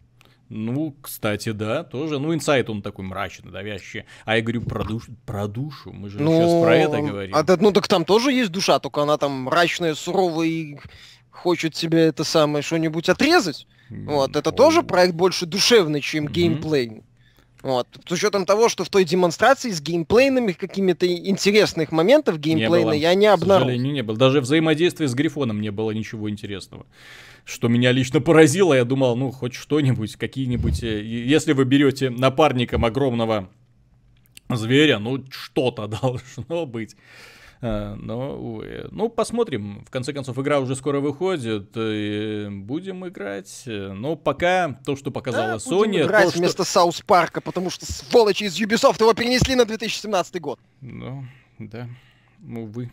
Ну, кстати, да, тоже. Ну, инсайт он такой мрачный, давящий. А я говорю про, душу, про душу. Мы же ну, сейчас про это говорим. А, ну, так там тоже есть душа, только она там мрачная, суровая и хочет себе это самое что-нибудь отрезать. Вот, это О. тоже проект больше душевный, чем mm-hmm. геймплей. Вот. С учетом того, что в той демонстрации с геймплейными какими-то интересных моментов геймплейно я не обнаружил. К сожалению, не было. Даже взаимодействие с Грифоном не было ничего интересного что меня лично поразило. Я думал, ну, хоть что-нибудь, какие-нибудь... Э, если вы берете напарником огромного зверя, ну, что-то (laughs) должно быть. Э, но, Ну, посмотрим. В конце концов, игра уже скоро выходит. И э, будем играть. Но пока то, что показала да, Sony... Будем играть то, вместо что... Саус Парка, потому что сволочи из Ubisoft его перенесли на 2017 год. Ну, да. Увы.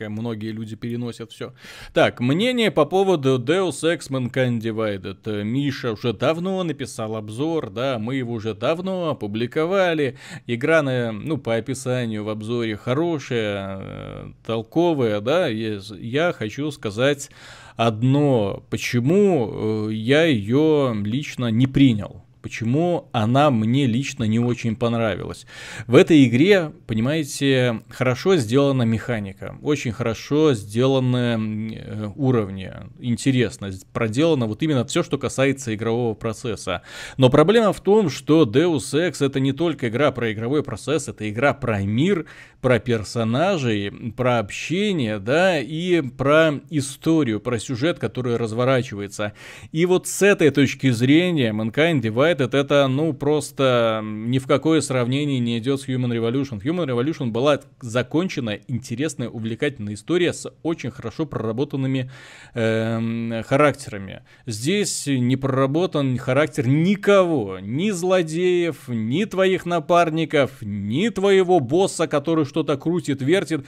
Многие люди переносят все. Так, мнение по поводу Deus Ex Mankind Divided. Миша уже давно написал обзор, да, мы его уже давно опубликовали. Игра, на, ну, по описанию в обзоре хорошая, э, толковая, да. Я хочу сказать одно, почему э, я ее лично не принял почему она мне лично не очень понравилась. В этой игре, понимаете, хорошо сделана механика, очень хорошо сделаны э, уровни, интересно, проделано вот именно все, что касается игрового процесса. Но проблема в том, что Deus Ex это не только игра про игровой процесс, это игра про мир, про персонажей, про общение, да, и про историю, про сюжет, который разворачивается. И вот с этой точки зрения Mankind Divide United это, ну, просто ни в какое сравнение не идет с Human Revolution. Human Revolution была закончена интересная, увлекательная история с очень хорошо проработанными э, характерами. Здесь не проработан характер никого, ни злодеев, ни твоих напарников, ни твоего босса, который что-то крутит, вертит.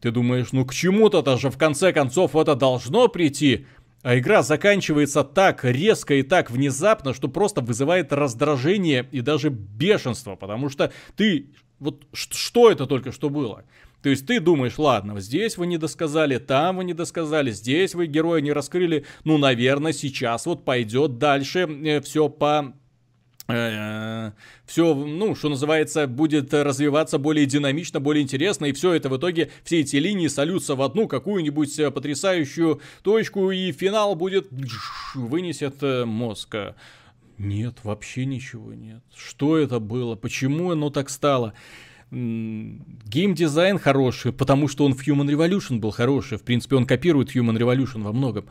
Ты думаешь, ну к чему-то даже в конце концов это должно прийти. А игра заканчивается так резко и так внезапно, что просто вызывает раздражение и даже бешенство, потому что ты... Вот что это только что было? То есть ты думаешь, ладно, здесь вы не досказали, там вы не досказали, здесь вы героя не раскрыли, ну, наверное, сейчас вот пойдет дальше э, все по Э, все, ну, что называется, будет развиваться более динамично, более интересно, и все это в итоге, все эти линии сольются в одну какую-нибудь э, потрясающую точку, и финал будет вынесет э, мозга. Нет, вообще ничего нет. Что это было? Почему оно так стало? Геймдизайн хороший, потому что он в Human Revolution был хороший. В принципе, он копирует Human Revolution во многом.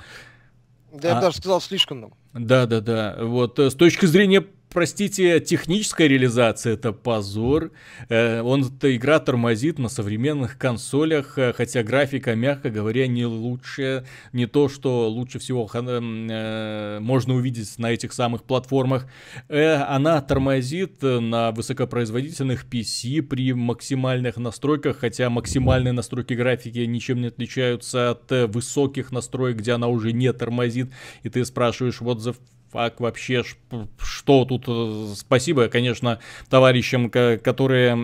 Да, я а бы даже сказал слишком много. Да, да, да. Вот с точки зрения простите, техническая реализация это позор. Э, он эта игра тормозит на современных консолях, э, хотя графика, мягко говоря, не лучше, не то, что лучше всего эм, э, можно увидеть на этих самых платформах. Она тормозит на высокопроизводительных PC при максимальных настройках, хотя максимальные настройки графики ничем не отличаются от высоких настроек, где она уже не тормозит, и ты спрашиваешь, вот за как вообще, что тут, э, спасибо, конечно, товарищам, которые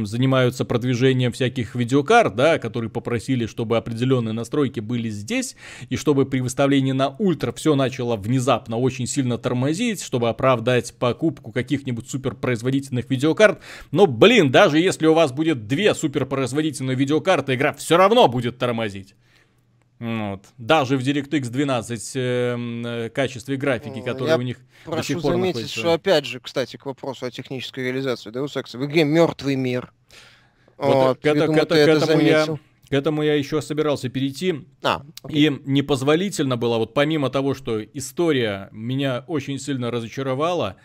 э, занимаются продвижением всяких видеокарт, да, которые попросили, чтобы определенные настройки были здесь, и чтобы при выставлении на ультра все начало внезапно очень сильно тормозить, чтобы оправдать покупку каких-нибудь суперпроизводительных видеокарт. Но, блин, даже если у вас будет две суперпроизводительные видеокарты, игра все равно будет тормозить. Ну вот. Даже в DirectX 12 э, э качестве графики, которые у них до сих пор заметить, находятся. что опять же, кстати, к вопросу о технической реализации Deus Ex, в игре мертвый мир. к, этому я еще собирался перейти. А, окей. И непозволительно было, вот помимо того, что история меня очень сильно разочаровала,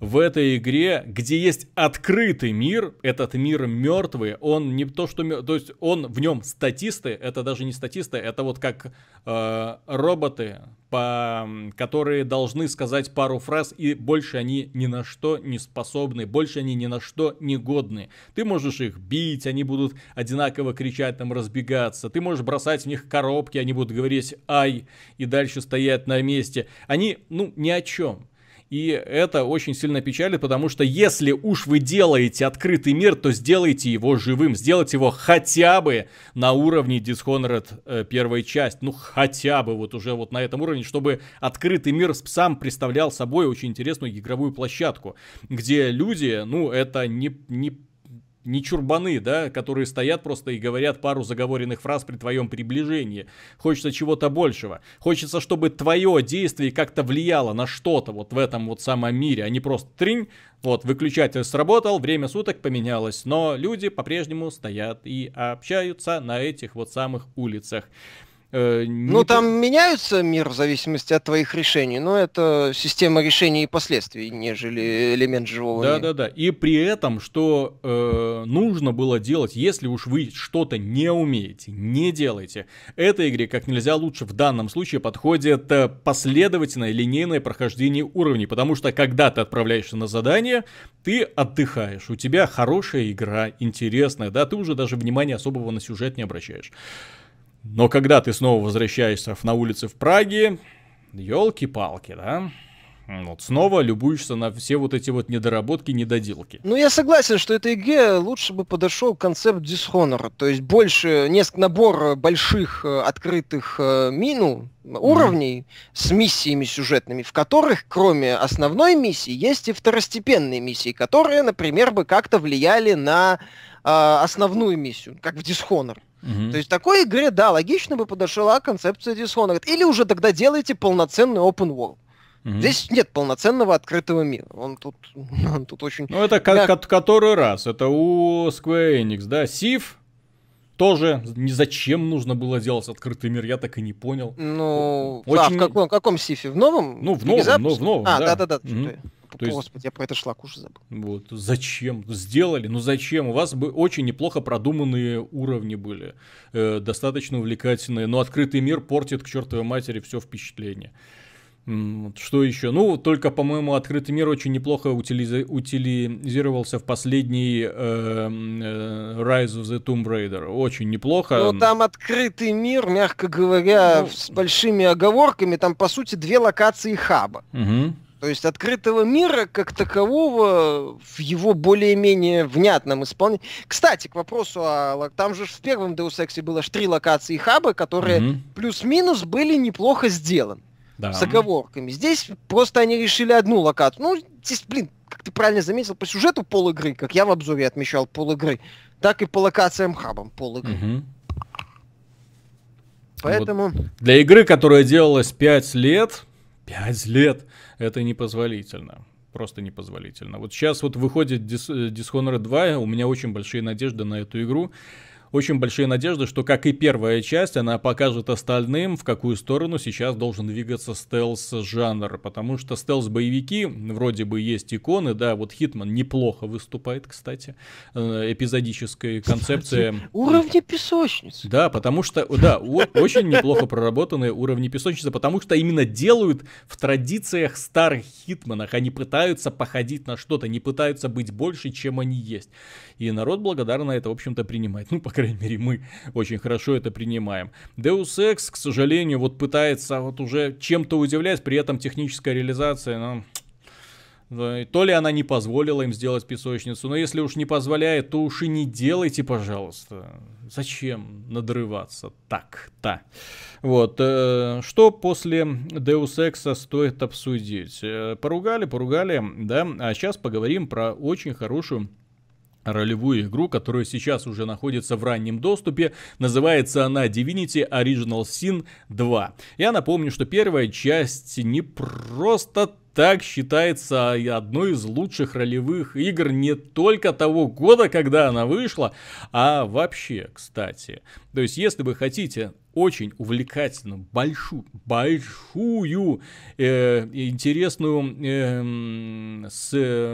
в этой игре, где есть открытый мир, этот мир мертвый, он не то что... То есть он в нем статисты, это даже не статисты, это вот как э, роботы, по, которые должны сказать пару фраз, и больше они ни на что не способны, больше они ни на что не годны. Ты можешь их бить, они будут одинаково кричать, там, разбегаться. Ты можешь бросать в них коробки, они будут говорить «ай» и дальше стоять на месте. Они, ну, ни о чем. И это очень сильно печалит, потому что если уж вы делаете открытый мир, то сделайте его живым. Сделайте его хотя бы на уровне Dishonored э, первой часть. Ну, хотя бы вот уже вот на этом уровне, чтобы открытый мир сам представлял собой очень интересную игровую площадку, где люди, ну, это не, не не чурбаны, да, которые стоят просто и говорят пару заговоренных фраз при твоем приближении. Хочется чего-то большего. Хочется, чтобы твое действие как-то влияло на что-то вот в этом вот самом мире, а не просто трень, вот, выключатель сработал, время суток поменялось, но люди по-прежнему стоят и общаются на этих вот самых улицах. Э, ну, не... Ну, там меняются мир в зависимости от твоих решений, но это система решений и последствий, нежели элемент живого да, мира. да да И при этом, что э, нужно было делать, если уж вы что-то не умеете, не делаете, этой игре как нельзя лучше в данном случае подходит э, последовательное линейное прохождение уровней, потому что когда ты отправляешься на задание, ты отдыхаешь, у тебя хорошая игра, интересная, да, ты уже даже внимания особого на сюжет не обращаешь. Но когда ты снова возвращаешься на улице в Праге, елки-палки, да? Вот снова любуешься на все вот эти вот недоработки, недоделки. Ну, я согласен, что этой игре лучше бы подошел концепт Dishonored, То есть больше, несколько набор больших э, открытых э, мину, уровней mm-hmm. с миссиями сюжетными, в которых, кроме основной миссии, есть и второстепенные миссии, которые, например, бы как-то влияли на э, основную миссию, как в Dishonored. То есть такой игре, да, логично бы подошла концепция Dishonored. Или уже тогда делайте полноценный open world. Угу. Здесь нет полноценного открытого мира. Он тут, (laughs) он тут очень... Ну, это как... от который раз. Это у Square Enix, да? Сив тоже не зачем нужно было делать открытый мир, я так и не понял. Ну, Очень... а в каком, каком Сифе? В новом? Ну, в новом, но, ну, в новом, а, да. да-да-да. То Господи, есть... я про это шлак уже забыл. Вот, зачем? Сделали, ну зачем? У вас бы очень неплохо продуманные уровни были, э, достаточно увлекательные, но открытый мир портит к чертовой матери все впечатление. Что еще? Ну, только, по-моему, открытый мир очень неплохо утилизировался в последний э, э, Rise of the Tomb Raider. Очень неплохо. Но ну, там открытый мир, мягко говоря, ну... с большими оговорками. Там, по сути, две локации хаба. Угу. То есть открытого мира как такового в его более-менее внятном исполнении. Кстати, к вопросу, о... там же в первом Deus Ex было три локации хаба, которые mm-hmm. плюс-минус были неплохо сделаны. Да. С оговорками. Здесь просто они решили одну локацию. Ну, здесь, блин, как ты правильно заметил, по сюжету пол игры, как я в обзоре отмечал пол игры, так и по локациям хабам пол игры. Mm-hmm. Поэтому... Вот. Для игры, которая делалась 5 лет, Пять лет — это непозволительно. Просто непозволительно. Вот сейчас вот выходит Dis э, Dishonored 2, у меня очень большие надежды на эту игру очень большие надежды, что, как и первая часть, она покажет остальным, в какую сторону сейчас должен двигаться стелс-жанр. Потому что стелс-боевики вроде бы есть иконы, да, вот Хитман неплохо выступает, кстати, э, эпизодической концепции. Уровни песочницы. Да, потому что, да, очень неплохо проработанные уровни песочницы, потому что именно делают в традициях старых Хитманах. Они пытаются походить на что-то, не пытаются быть больше, чем они есть. И народ благодарно это, в общем-то, принимает. Ну, пока крайней мере, мы очень хорошо это принимаем. Deus Ex, к сожалению, вот пытается вот уже чем-то удивлять, при этом техническая реализация, ну, то ли она не позволила им сделать песочницу, но если уж не позволяет, то уж и не делайте, пожалуйста. Зачем надрываться так-то? Вот. Э, что после Deus Ex стоит обсудить? Э, поругали, поругали, да? А сейчас поговорим про очень хорошую ролевую игру, которая сейчас уже находится в раннем доступе. Называется она Divinity Original Sin 2. Я напомню, что первая часть не просто так считается а одной из лучших ролевых игр не только того года, когда она вышла, а вообще, кстати. То есть, если вы хотите очень увлекательную, большую, большую, э, интересную, э, с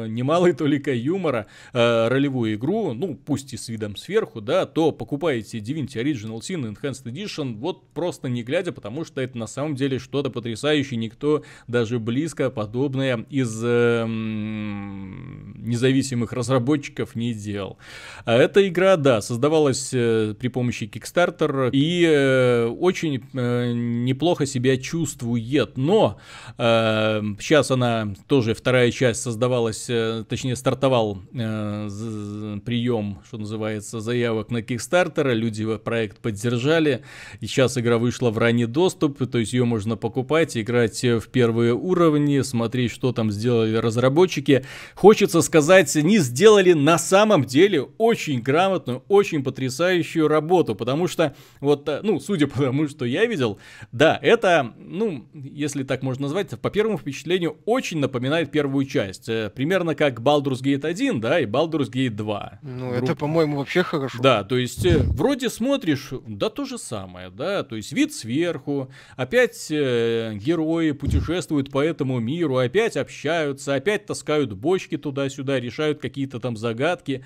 немалой толикой юмора э, ролевую игру, ну, пусть и с видом сверху, да, то покупаете Divinity Original Sin Enhanced Edition вот просто не глядя, потому что это на самом деле что-то потрясающее, никто даже близко подобное из э, независимых разработчиков не делал. А эта игра, да, создавалась э, при помощи Kickstarter и э, Э, очень э, неплохо себя чувствует. Но сейчас э, она тоже вторая часть создавалась, точнее стартовал прием, что называется, заявок на Kickstarter. Люди проект поддержали. И сейчас игра вышла в ранний доступ, то есть ее можно покупать, играть в первые уровни, смотреть, что там сделали разработчики. Хочется сказать, не сделали на самом деле очень грамотную, очень потрясающую работу, потому что вот, ну, суть судя по тому, что я видел, да, это, ну, если так можно назвать, по первому впечатлению очень напоминает первую часть. Э, примерно как Baldur's Gate 1, да, и Baldur's Gate 2. Ну, Гру... это, по-моему, вообще хорошо. Да, то есть э, вроде смотришь, да, то же самое, да, то есть вид сверху, опять э, герои путешествуют по этому миру, опять общаются, опять таскают бочки туда-сюда, решают какие-то там загадки.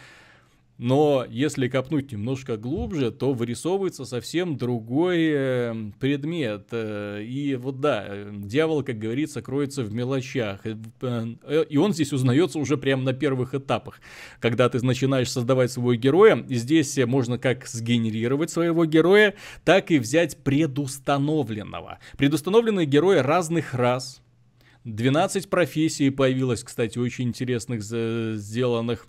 Но если копнуть немножко глубже, то вырисовывается совсем другой эм, предмет. Э, и вот да, э, дьявол, как говорится, кроется в мелочах. Э, и он здесь узнается уже прямо на первых этапах. Когда ты начинаешь создавать своего героя, И здесь можно как сгенерировать своего героя, так и взять предустановленного. Предустановленные герои разных рас. 12 профессий появилось, кстати, очень интересных сделанных.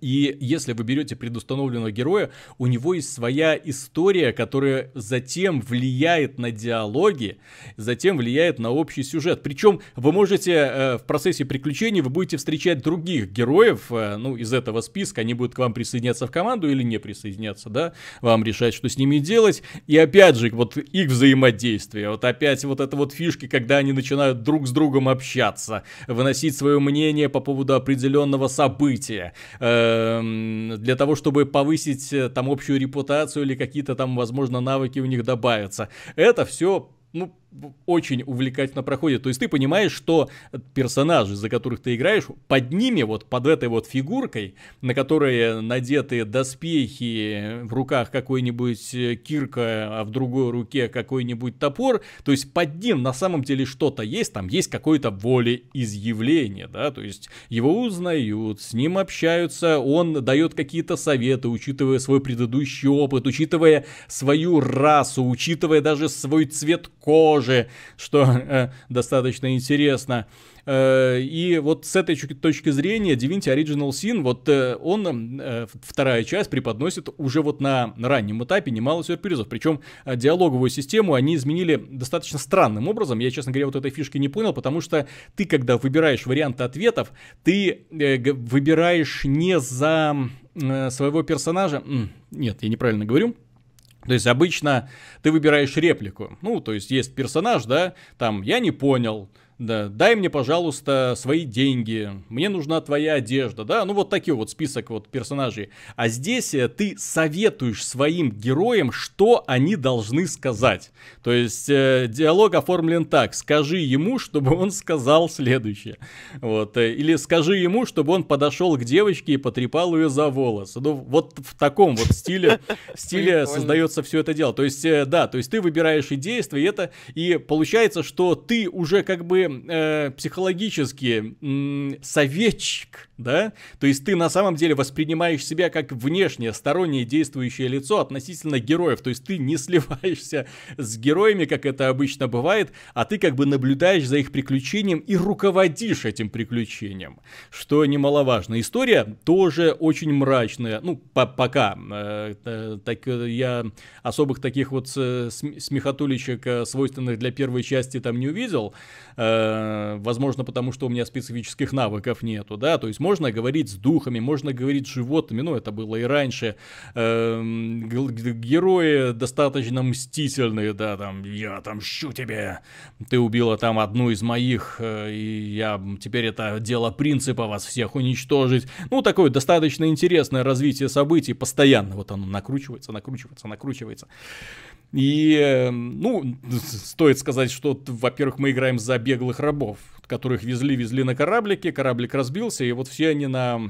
И если вы берете предустановленного героя, у него есть своя история, которая затем влияет на диалоги, затем влияет на общий сюжет. Причем вы можете э, в процессе приключений, вы будете встречать других героев, э, ну, из этого списка, они будут к вам присоединяться в команду или не присоединяться, да, вам решать, что с ними делать. И опять же, вот их взаимодействие, вот опять вот это вот фишки, когда они начинают друг с другом общаться, выносить свое мнение по поводу определенного события, э, Эм, для того, чтобы повысить э, там общую репутацию или какие-то там, возможно, навыки у них добавятся. Это все, ну, очень увлекательно проходит. То есть ты понимаешь, что персонажи, за которых ты играешь, под ними, вот под этой вот фигуркой, на которой надеты доспехи, в руках какой-нибудь э, кирка, а в другой руке какой-нибудь топор, то есть под ним на самом деле что-то есть, там есть какое-то волеизъявление, да, то есть его узнают, с ним общаются, он дает какие-то советы, учитывая свой предыдущий опыт, учитывая свою расу, учитывая даже свой цвет кожи, оружие, что э, достаточно интересно. Э, и вот с этой точки зрения Divinity Original Sin, вот э, он, э, вторая часть, преподносит уже вот на раннем этапе немало сюрпризов. Причем э, диалоговую систему они изменили достаточно странным образом. Я, честно говоря, вот этой фишки не понял, потому что ты, когда выбираешь варианты ответов, ты э, выбираешь не за э, своего персонажа... Нет, я неправильно говорю то есть обычно ты выбираешь реплику. Ну, то есть есть персонаж, да, там, я не понял, да, дай мне, пожалуйста, свои деньги, мне нужна твоя одежда, да, ну вот такие вот список вот персонажей. А здесь э, ты советуешь своим героям, что они должны сказать. То есть э, диалог оформлен так, скажи ему, чтобы он сказал следующее. Вот, э, или скажи ему, чтобы он подошел к девочке и потрепал ее за волосы. Ну вот в таком вот стиле, (laughs) стиле создается все это дело. То есть, э, да, то есть ты выбираешь и действия, и это, и получается, что ты уже как бы э, психологически м- советчик, да? То есть ты на самом деле воспринимаешь себя как внешнее, стороннее действующее лицо относительно героев. То есть ты не сливаешься с героями, как это обычно бывает, а ты как бы наблюдаешь за их приключением и руководишь этим приключением, что немаловажно. История тоже очень мрачная. Ну, пока. Э, э так, э, я особых таких вот э, смехотулечек, свойственных для первой части, там не увидел. Э, Э, возможно, потому что у меня специфических навыков нету, да, то есть можно говорить с духами, можно говорить с животными, ну, это было и раньше, эм, герои достаточно мстительные, да, там, я отомщу тебе, ты убила там одну из моих, э, и я, теперь это дело принципа вас всех уничтожить, ну, такое достаточно интересное развитие событий, постоянно вот оно накручивается, накручивается, накручивается. И, э, ну, стоит сказать, что, во-первых, мы играем за беглых рабов, которых везли-везли на кораблике, кораблик разбился, и вот все они на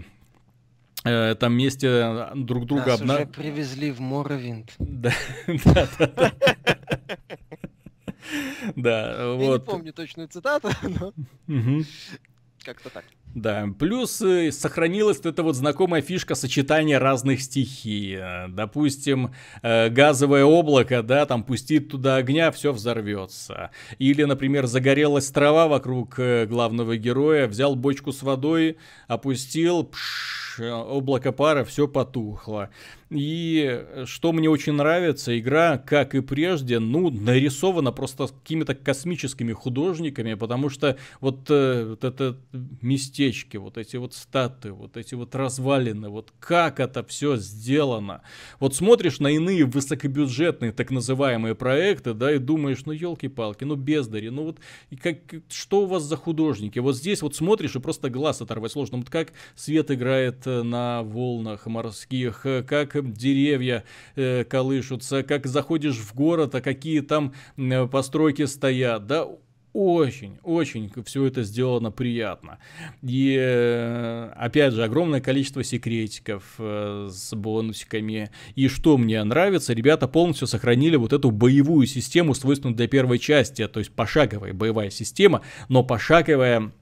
э, этом месте э, друг друга... Нас обна... уже привезли в Моровинд. Да, (laughs) да, да. Да, вот. (laughs) Я не помню точную цитату, (laughs) но как-то так. Да, плюс э, сохранилась эта вот знакомая фишка сочетания разных стихий. Э, допустим, э, газовое облако, да, там пустит туда огня, все взорвется. Или, например, загорелась трава вокруг главного героя, взял бочку с водой, опустил, пш, облако пара, все потухло. И э, что мне очень нравится, игра, как и прежде, ну, нарисована просто какими-то космическими художниками, потому что вот, э, вот это местечки, вот эти вот статы, вот эти вот развалины, вот как это все сделано. Вот смотришь на иные высокобюджетные так называемые проекты, да, и думаешь, ну, елки-палки, ну, бездари, ну, вот и как, что у вас за художники? Вот здесь вот смотришь и просто глаз оторвать сложно. Вот как свет играет э, на волнах морских, э, как деревья э, колышутся, как заходишь в город, а какие там э, постройки стоят, да, очень, очень все это сделано приятно. И, э, опять же, огромное количество секретиков с бонусиками. И что мне нравится, ребята полностью сохранили вот эту боевую систему, свойственную для первой части, то есть пошаговая боевая система, но пошаговая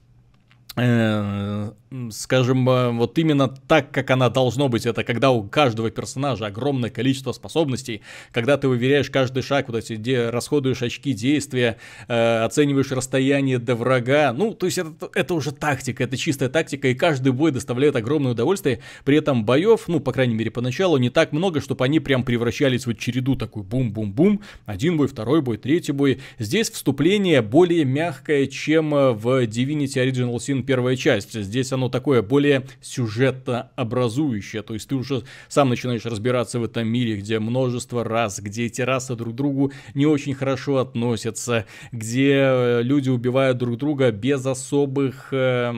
скажем, э, вот именно так, как она должно быть. Это когда у каждого персонажа огромное количество способностей, когда ты выверяешь каждый шаг, вот эти, где расходуешь очки действия, э, оцениваешь расстояние до врага. Ну, то есть это, это уже тактика, это чистая тактика, и каждый бой доставляет огромное удовольствие. При этом боев, ну, по крайней мере, поначалу не так много, чтобы они прям превращались в череду такую бум-бум-бум. Один бой, второй бой, третий бой. Здесь вступление более мягкое, чем э, в Divinity Original Sin первая часть. Здесь оно такое более сюжетообразующее. То есть ты уже сам начинаешь разбираться в этом мире, где множество раз, где эти расы друг к другу не очень хорошо относятся, где э, люди убивают друг друга без особых... Э,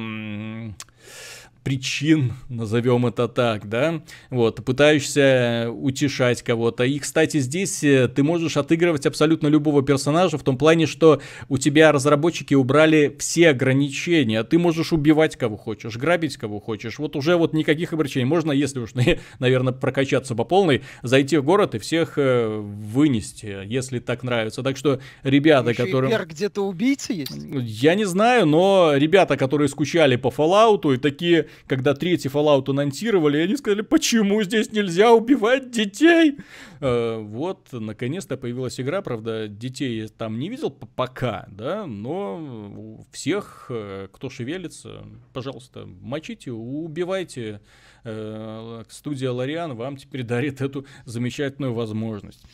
причин, назовем это так, да, вот, пытаешься утешать кого-то. И, кстати, здесь э, ты можешь отыгрывать абсолютно любого персонажа в том плане, что у тебя разработчики убрали все ограничения. Ты можешь убивать кого хочешь, грабить кого хочешь. Вот уже вот никаких ограничений. Можно, если уж, (laughs) наверное, прокачаться по полной, зайти в город и всех э, вынести, если так нравится. Так что ребята, которые где-то убийцы есть? Я не знаю, но ребята, которые скучали по Fallout и такие, когда третий Fallout анонсировали, и они сказали, почему здесь нельзя убивать детей? Э, вот, наконец-то появилась игра, правда, детей я там не видел пока, да, но всех, э, кто шевелится, пожалуйста, мочите, убивайте. Э, студия Лориан вам теперь дарит эту замечательную возможность.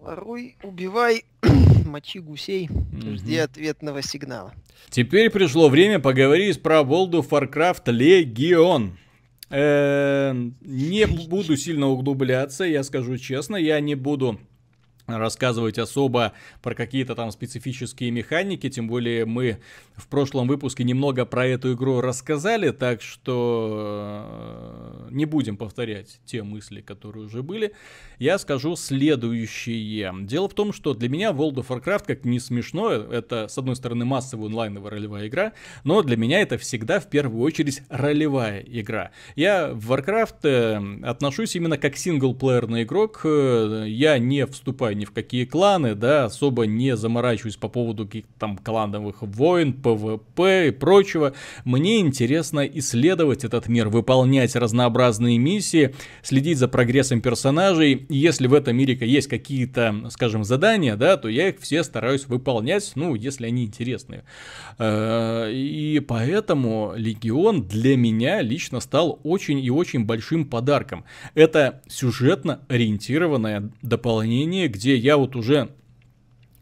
Ларуй, убивай, (clears throat) мочи гусей, жди ответного сигнала. Теперь пришло время поговорить про World of Warcraft Legion. Э, не буду сильно углубляться, я скажу честно, я не буду рассказывать особо про какие-то там специфические механики, тем более мы в прошлом выпуске немного про эту игру рассказали, так что э, не будем повторять те мысли, которые уже были. Я скажу следующее. Дело в том, что для меня World of Warcraft, как не смешно, это, с одной стороны, массовая онлайновая ролевая игра, но для меня это всегда, в первую очередь, ролевая игра. Я в Warcraft э, отношусь именно как синглплеерный игрок, э, я не вступаю ни в какие кланы, да, особо не заморачиваюсь по поводу каких-то там клановых войн, ПВП и прочего. Мне интересно исследовать этот мир, выполнять разнообразные миссии, следить за прогрессом персонажей. если в этом мире есть какие-то, скажем, задания, да, то я их все стараюсь выполнять, ну, если они интересные. Э, и поэтому Легион для меня лично стал очень и очень большим подарком. Это сюжетно ориентированное дополнение, где где я вот уже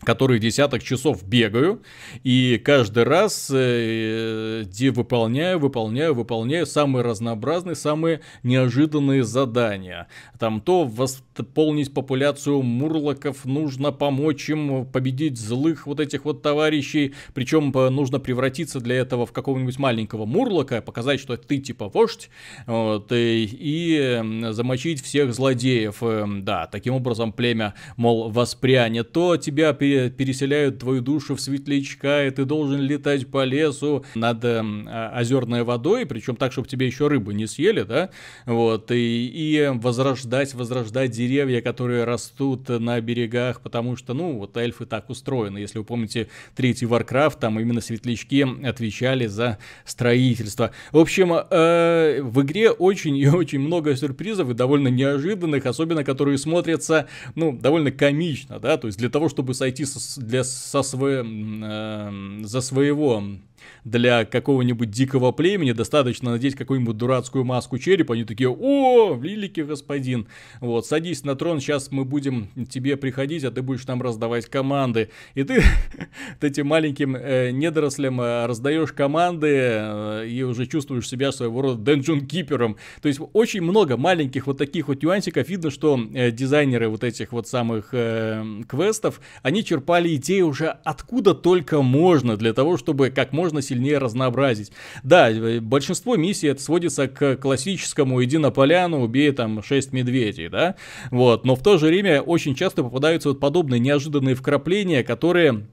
который десяток часов бегаю, и каждый раз э, выполняю, выполняю, выполняю самые разнообразные, самые неожиданные задания. Там то восполнить популяцию мурлоков, нужно помочь им победить злых вот этих вот товарищей, причем э, нужно превратиться для этого в какого-нибудь маленького мурлока, показать, что ты типа вождь, вот, э, и, и э, замочить всех злодеев. Да, таким образом племя, мол, воспрянет, то тебя перед переселяют твою душу в светлячка, и ты должен летать по лесу над э, озерной водой, причем так, чтобы тебе еще рыбы не съели, да, вот, и, и возрождать, возрождать деревья, которые растут на берегах, потому что, ну, вот эльфы так устроены. Если вы помните третий Warcraft, там именно светлячки отвечали за строительство. В общем, э, в игре очень и очень много сюрпризов и довольно неожиданных, особенно которые смотрятся, ну, довольно комично, да, то есть для того, чтобы сойти для, со своим э, за своего для какого-нибудь дикого племени достаточно надеть какую-нибудь дурацкую маску черепа, они такие, о, великий господин, вот, садись на трон, сейчас мы будем тебе приходить, а ты будешь нам раздавать команды. И ты (laughs) этим маленьким э, недорослям э, раздаешь команды э, и уже чувствуешь себя своего рода денджун кипером. То есть очень много маленьких вот таких вот нюансиков. Видно, что дизайнеры вот этих вот самых квестов, они черпали идеи уже откуда только можно для того, чтобы как можно сильнее сильнее разнообразить. Да, э, большинство миссий это сводится к классическому «иди на поляну, убей там 6 медведей», да, вот, но в то же время очень часто попадаются вот подобные неожиданные вкрапления, которые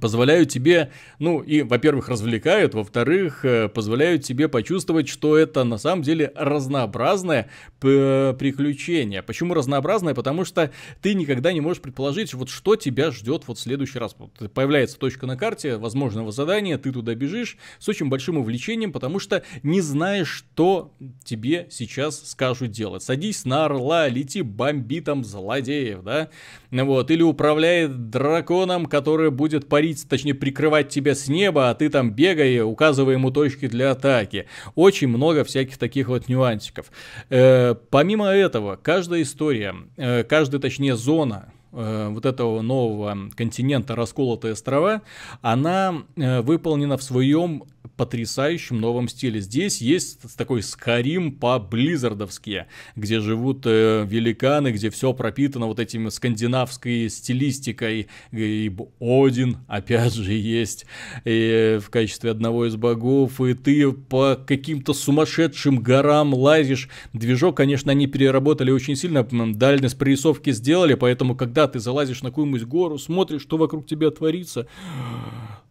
позволяют тебе, ну и, во-первых, развлекают, во-вторых, э, позволяют тебе почувствовать, что это на самом деле разнообразное э, приключение. Почему разнообразное? Потому что ты никогда не можешь предположить, вот что тебя ждет вот в следующий раз. Вот появляется точка на карте возможного задания, ты туда бежишь с очень большим увлечением, потому что не знаешь, что тебе сейчас скажут делать. Садись на орла, лети бомби там злодеев, да, вот, или управляет драконом, который будет парить творить, точнее прикрывать тебя с неба, а ты там бегай, указывая ему точки для атаки. Очень много всяких таких вот нюансиков. Э, помимо этого, каждая история, э, каждая точнее зона, Э, вот этого нового континента «Расколотые острова», она э, выполнена в своем потрясающем новом стиле. Здесь есть такой скарим по-близзардовски, где живут э, великаны, где все пропитано вот этими скандинавской стилистикой. И Один, опять же, есть и в качестве одного из богов. И ты по каким-то сумасшедшим горам лазишь. Движок, конечно, они переработали очень сильно. Дальность прорисовки сделали, поэтому, когда когда ты залазишь на какую-нибудь гору, смотришь, что вокруг тебя творится.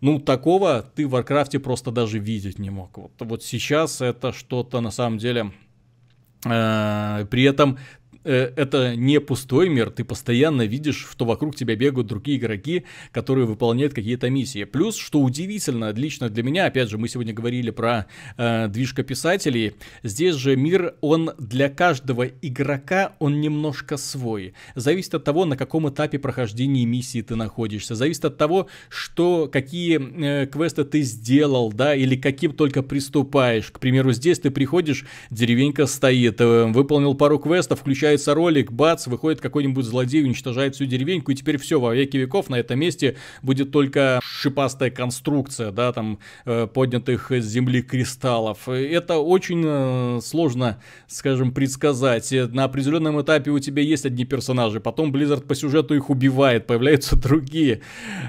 Ну, такого ты в Варкрафте просто даже видеть не мог. Вот, вот сейчас это что-то на самом деле... Э, при этом Э, это не пустой мир, ты постоянно видишь, что вокруг тебя бегают другие игроки, которые выполняют какие-то миссии. Плюс, что удивительно, лично для меня, опять же, мы сегодня говорили про э, движка писателей, здесь же мир, он для каждого игрока, он немножко свой. Зависит от того, на каком этапе прохождения миссии ты находишься, зависит от того, что, какие э, квесты ты сделал, да, или каким только приступаешь. К примеру, здесь ты приходишь, деревенька стоит, э, выполнил пару квестов, включая Запускается ролик, бац, выходит какой-нибудь злодей, уничтожает всю деревеньку, и теперь все, во веки веков на этом месте будет только шипастая конструкция, да, там, э, поднятых с земли кристаллов. Это очень э, сложно, скажем, предсказать. На определенном этапе у тебя есть одни персонажи, потом Blizzard по сюжету их убивает, появляются (laughs) другие.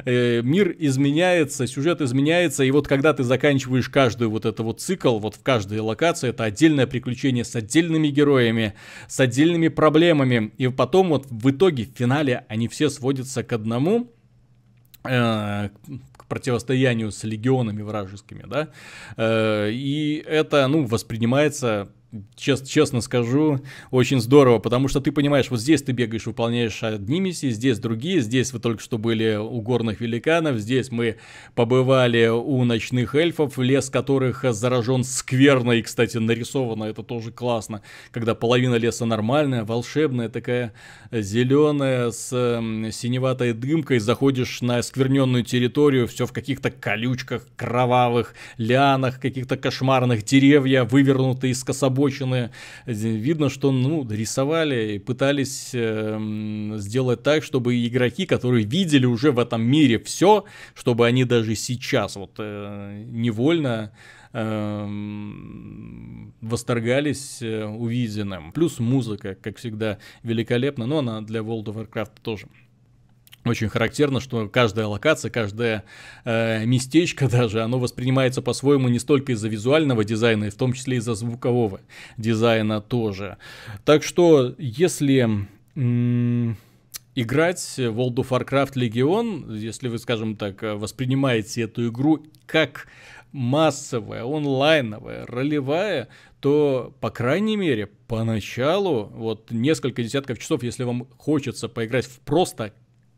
Э, мир изменяется, сюжет изменяется, и вот когда ты заканчиваешь каждый вот этот вот цикл, вот в каждой локации, это отдельное приключение с отдельными героями, с отдельными проблемами. И потом вот в итоге, в финале, они все сводятся к одному, э, к противостоянию с легионами вражескими, да. Э, и это, ну, воспринимается чест, честно скажу, очень здорово, потому что ты понимаешь, вот здесь ты бегаешь, выполняешь одни миссии, здесь другие, здесь вы только что были у горных великанов, здесь мы побывали у ночных эльфов, лес которых заражен скверно, и, кстати, нарисовано, это тоже классно, когда половина леса нормальная, волшебная, такая зеленая, с синеватой дымкой, заходишь на скверненную территорию, все в каких-то колючках, кровавых лианах, каких-то кошмарных деревья, вывернутые из кособоких обочины. Видно, что ну, рисовали и пытались эм, сделать так, чтобы игроки, которые видели уже в этом мире все, чтобы они даже сейчас вот э, невольно эм, восторгались э, увиденным. Плюс музыка, как всегда, великолепна, но она для World of Warcraft тоже. Очень характерно, что каждая локация, каждое э, местечко (laughs) даже, оно воспринимается по-своему не столько из-за визуального дизайна, и в том числе из-за звукового дизайна тоже. Так что, если играть в World of Warcraft Legion, если вы, скажем так, э, воспринимаете эту игру как массовая, онлайновая, ролевая, то, по крайней мере, поначалу, вот несколько десятков часов, если вам хочется поиграть в просто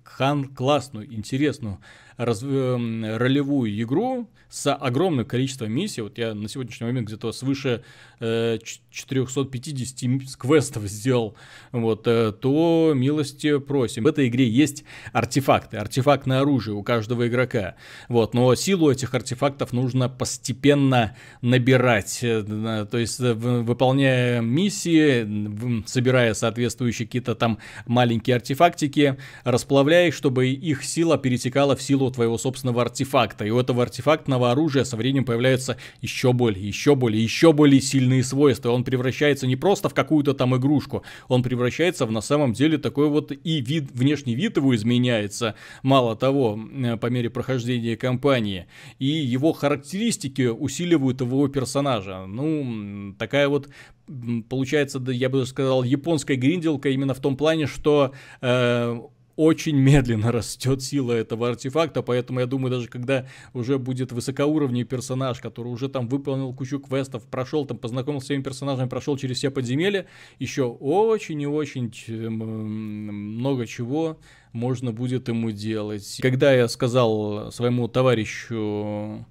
хан классную, интересную, раз, э, ролевую игру с огромным количеством миссий. Вот я на сегодняшний момент где-то свыше э, 450 квестов сделал. Вот, э, то милости просим. В этой игре есть артефакты, артефактное оружие у каждого игрока. Вот, но силу этих артефактов нужно постепенно набирать. Э, то есть, э, выполняя миссии, собирая соответствующие какие-то там маленькие артефактики, расплавляя, чтобы их сила пересекала в силу силу твоего собственного артефакта. И у этого артефактного оружия со временем появляются еще более, еще более, еще более сильные свойства. Он превращается не просто в какую-то там игрушку, он превращается в на самом деле такой вот и вид, внешний вид его изменяется. Мало того, э, по мере прохождения кампании. И его характеристики усиливают его персонажа. Ну, такая вот получается, я бы сказал, японская гринделка именно в том плане, что э, очень медленно (laughs) растет сила этого артефакта, поэтому я думаю, даже когда уже будет высокоуровневый персонаж, который уже там выполнил кучу квестов, прошел там, познакомился с своими персонажами, прошел через все подземелья, еще очень и очень много чего можно будет ему делать. Когда я сказал своему товарищу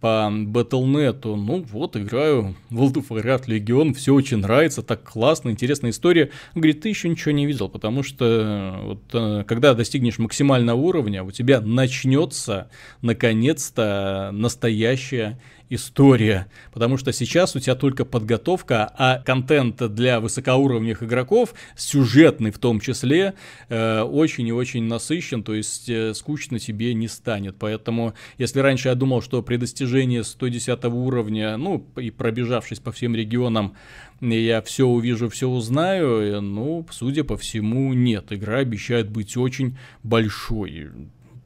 по Battle.net, ну вот, играю в World Легион, все очень нравится, так классно, интересная история. Он говорит, ты еще ничего не видел, потому что вот, э, когда достигнешь максимального уровня, у тебя начнется, наконец-то, настоящая история. Потому что сейчас у тебя только подготовка, а контент для высокоуровневых игроков, сюжетный в том числе, э, очень и очень насыщен, то есть э, скучно тебе не станет. Поэтому, если раньше я думал, что при достижении 110 уровня, ну и пробежавшись по всем регионам, я все увижу, все узнаю, э, ну, судя по всему, нет. Игра обещает быть очень большой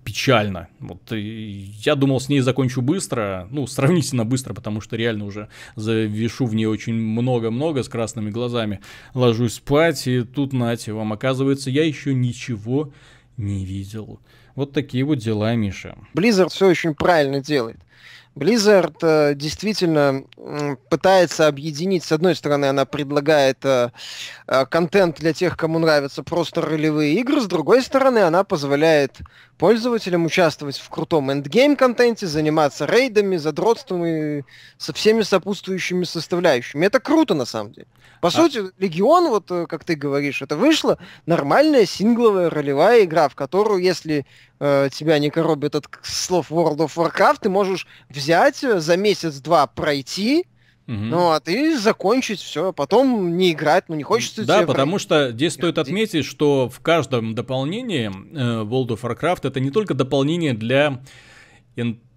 печально. Вот я думал, с ней закончу быстро, ну, сравнительно быстро, потому что реально уже завешу в ней очень много-много с красными глазами. Ложусь спать, и тут, нате вам, оказывается, я еще ничего не видел. Вот такие вот дела, Миша. Blizzard все очень правильно делает. Blizzard э, действительно э, пытается объединить, с одной стороны, она предлагает э, э, контент для тех, кому нравятся просто ролевые игры, с другой стороны, она позволяет пользователям участвовать в крутом эндгейм контенте, заниматься рейдами, задротством и со всеми сопутствующими составляющими. Это круто на самом деле. По а... сути, Легион, вот э, как ты говоришь, это вышла нормальная сингловая ролевая игра, в которую, если э, тебя не коробит от слов World of Warcraft, ты можешь взять э, за месяц-два пройти, ну, а ты закончить все, а потом не играть, ну не хочется. Да, потому пройти. что здесь стоит отметить, что в каждом дополнении э, World of Warcraft это не только дополнение для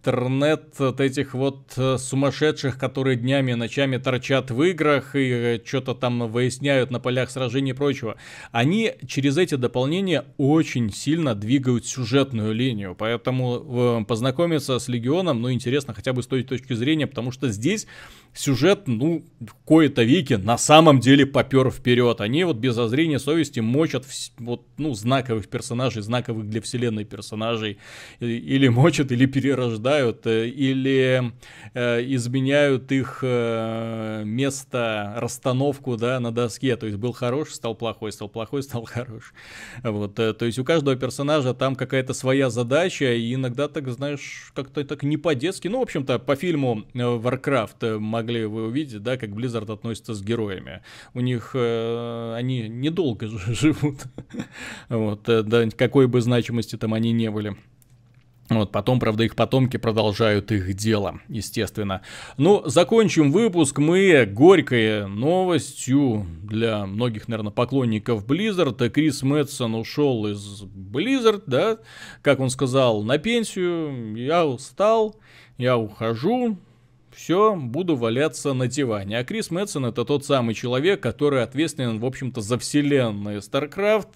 интернет от этих вот э, сумасшедших, которые днями и ночами торчат в играх и э, что-то там выясняют на полях сражений и прочего. Они через эти дополнения очень сильно двигают сюжетную линию, поэтому э, познакомиться с Легионом, ну, интересно хотя бы с той точки зрения, потому что здесь сюжет, ну, в кои-то веки на самом деле попер вперед. Они вот без озрения совести мочат, вот, ну, знаковых персонажей, знаковых для вселенной персонажей, или мочат, или перерождают убирают э, или э, изменяют их э, место, расстановку да, на доске. То есть был хорош, стал плохой, стал плохой, (laughs) стал хорош. Вот, то есть у каждого персонажа там какая-то своя задача, и иногда так, знаешь, как-то так не по-детски. Ну, в общем-то, по фильму Warcraft могли вы увидеть, да, как Blizzard относится с героями. У них э, они недолго (laughs) живут. вот, да, какой бы значимости там они не были. Вот, потом, правда, их потомки продолжают их дело, естественно. Ну, закончим выпуск мы горькой новостью для многих, наверное, поклонников Blizzard. Крис Мэтсон ушел из Blizzard, да, как он сказал, на пенсию. Я устал, я ухожу, все, буду валяться на диване. А Крис Мэтсон это тот самый человек, который ответственен, в общем-то, за вселенную StarCraft,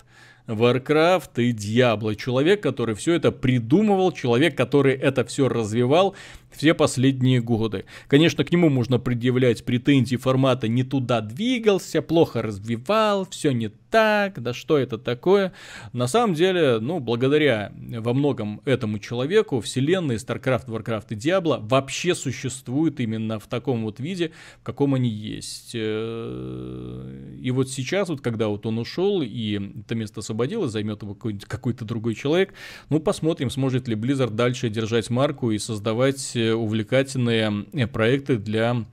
Warcraft и Diablo. Человек, который все это придумывал, человек, который это все развивал, все последние годы. Конечно, к нему можно предъявлять претензии формата «не туда двигался», «плохо развивал», «все не так», «да что это такое?». На самом деле, ну, благодаря во многом этому человеку, вселенные StarCraft, Warcraft и Diablo вообще существуют именно в таком вот виде, в каком они есть. Э, и вот сейчас, вот когда вот он ушел, и это место освободилось, займет его какой-то другой человек, ну, посмотрим, сможет ли Blizzard дальше держать марку и создавать увлекательные э, проекты для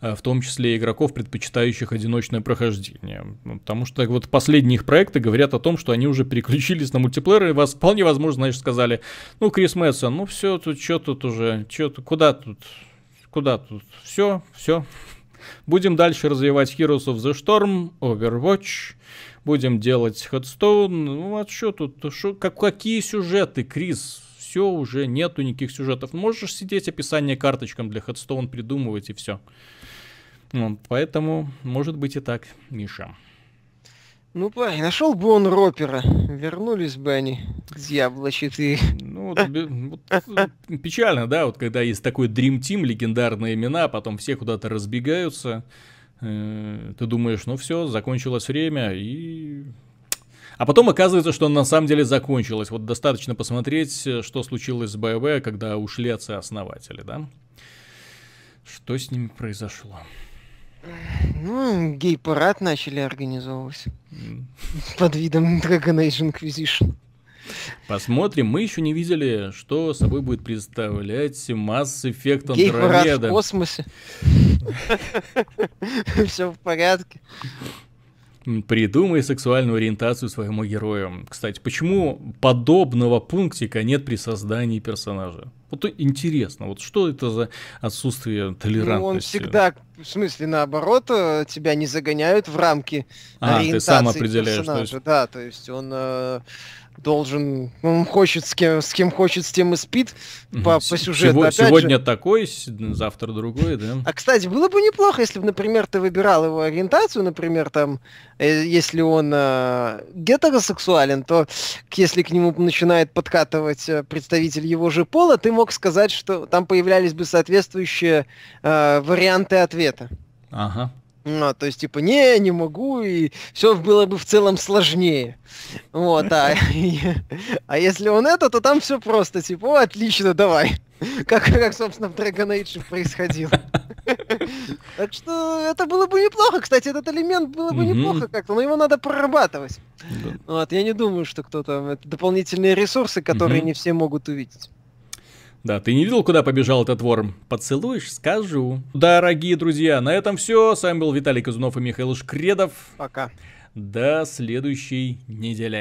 э, в том числе игроков, предпочитающих одиночное прохождение. Ну, потому что вот последние их проекты говорят о том, что они уже переключились на мультиплееры, и вас вполне возможно, значит, сказали, ну, Крис Мэтсон, ну, все, тут что тут уже, что тут, куда тут, куда тут, все, все. Будем дальше развивать Heroes of the Storm, Overwatch, будем делать Headstone, ну, а что тут, шо, как, какие сюжеты, Крис, все, уже нету никаких сюжетов. Можешь сидеть описание карточкам для Headstone придумывать и все. Вот, ну, поэтому, может быть и так, Миша. Ну, парень, нашел бы он ропера, вернулись бы они, дьявола щиты. Ну, вот, вот, э, печально, да, вот когда есть такой Dream Team, легендарные имена, а потом все куда-то разбегаются, э, ты думаешь, ну все, закончилось время, и а потом оказывается, что она на самом деле закончилась. Вот достаточно посмотреть, э, что случилось с БВ, когда ушли отцы-основатели, да? Что с ними произошло? Ну, гей-парад начали организовывать. (laughs) Под видом Dragon Age Inquisition. Посмотрим. Мы еще не видели, что собой будет представлять Mass Effect Andromeda. Гей-парад в космосе. (laughs) Все в порядке. Придумай сексуальную ориентацию своему герою. Кстати, почему подобного пунктика нет при создании персонажа? Вот интересно, вот что это за отсутствие толерантности? Ну, он всегда, в смысле, наоборот, э, тебя не загоняют в рамки а, ориентации ты сам определяешь, персонажа. То есть... Да, то есть он э, должен, ну, он хочет с кем, с кем хочет, с тем и спит по, по сюжету. Сего, сегодня же. такой, завтра другой, да? А, кстати, было бы неплохо, если бы, например, ты выбирал его ориентацию, например, там, э, если он э, гетеросексуален, то если к нему начинает подкатывать э, представитель его же пола, ты мог сказать, что там появлялись бы соответствующие э, варианты ответа. Ага. Ну, то есть, типа, не, не могу, и все было бы в целом сложнее. Вот, а, (laughs) (laughs) а если он это, то там все просто, типа, о, отлично, давай. (laughs) Как, как, собственно, в Dragon Age происходило. Так что это было бы неплохо, кстати, этот элемент было бы неплохо как-то, но его надо прорабатывать. Вот, я не думаю, что кто-то... Это дополнительные ресурсы, которые не все могут увидеть. Да, ты не видел, куда побежал этот ворм? Поцелуешь? Скажу. Дорогие друзья, на этом все. С вами был Виталий Казунов и Михаил Шкредов. Пока. До следующей недели.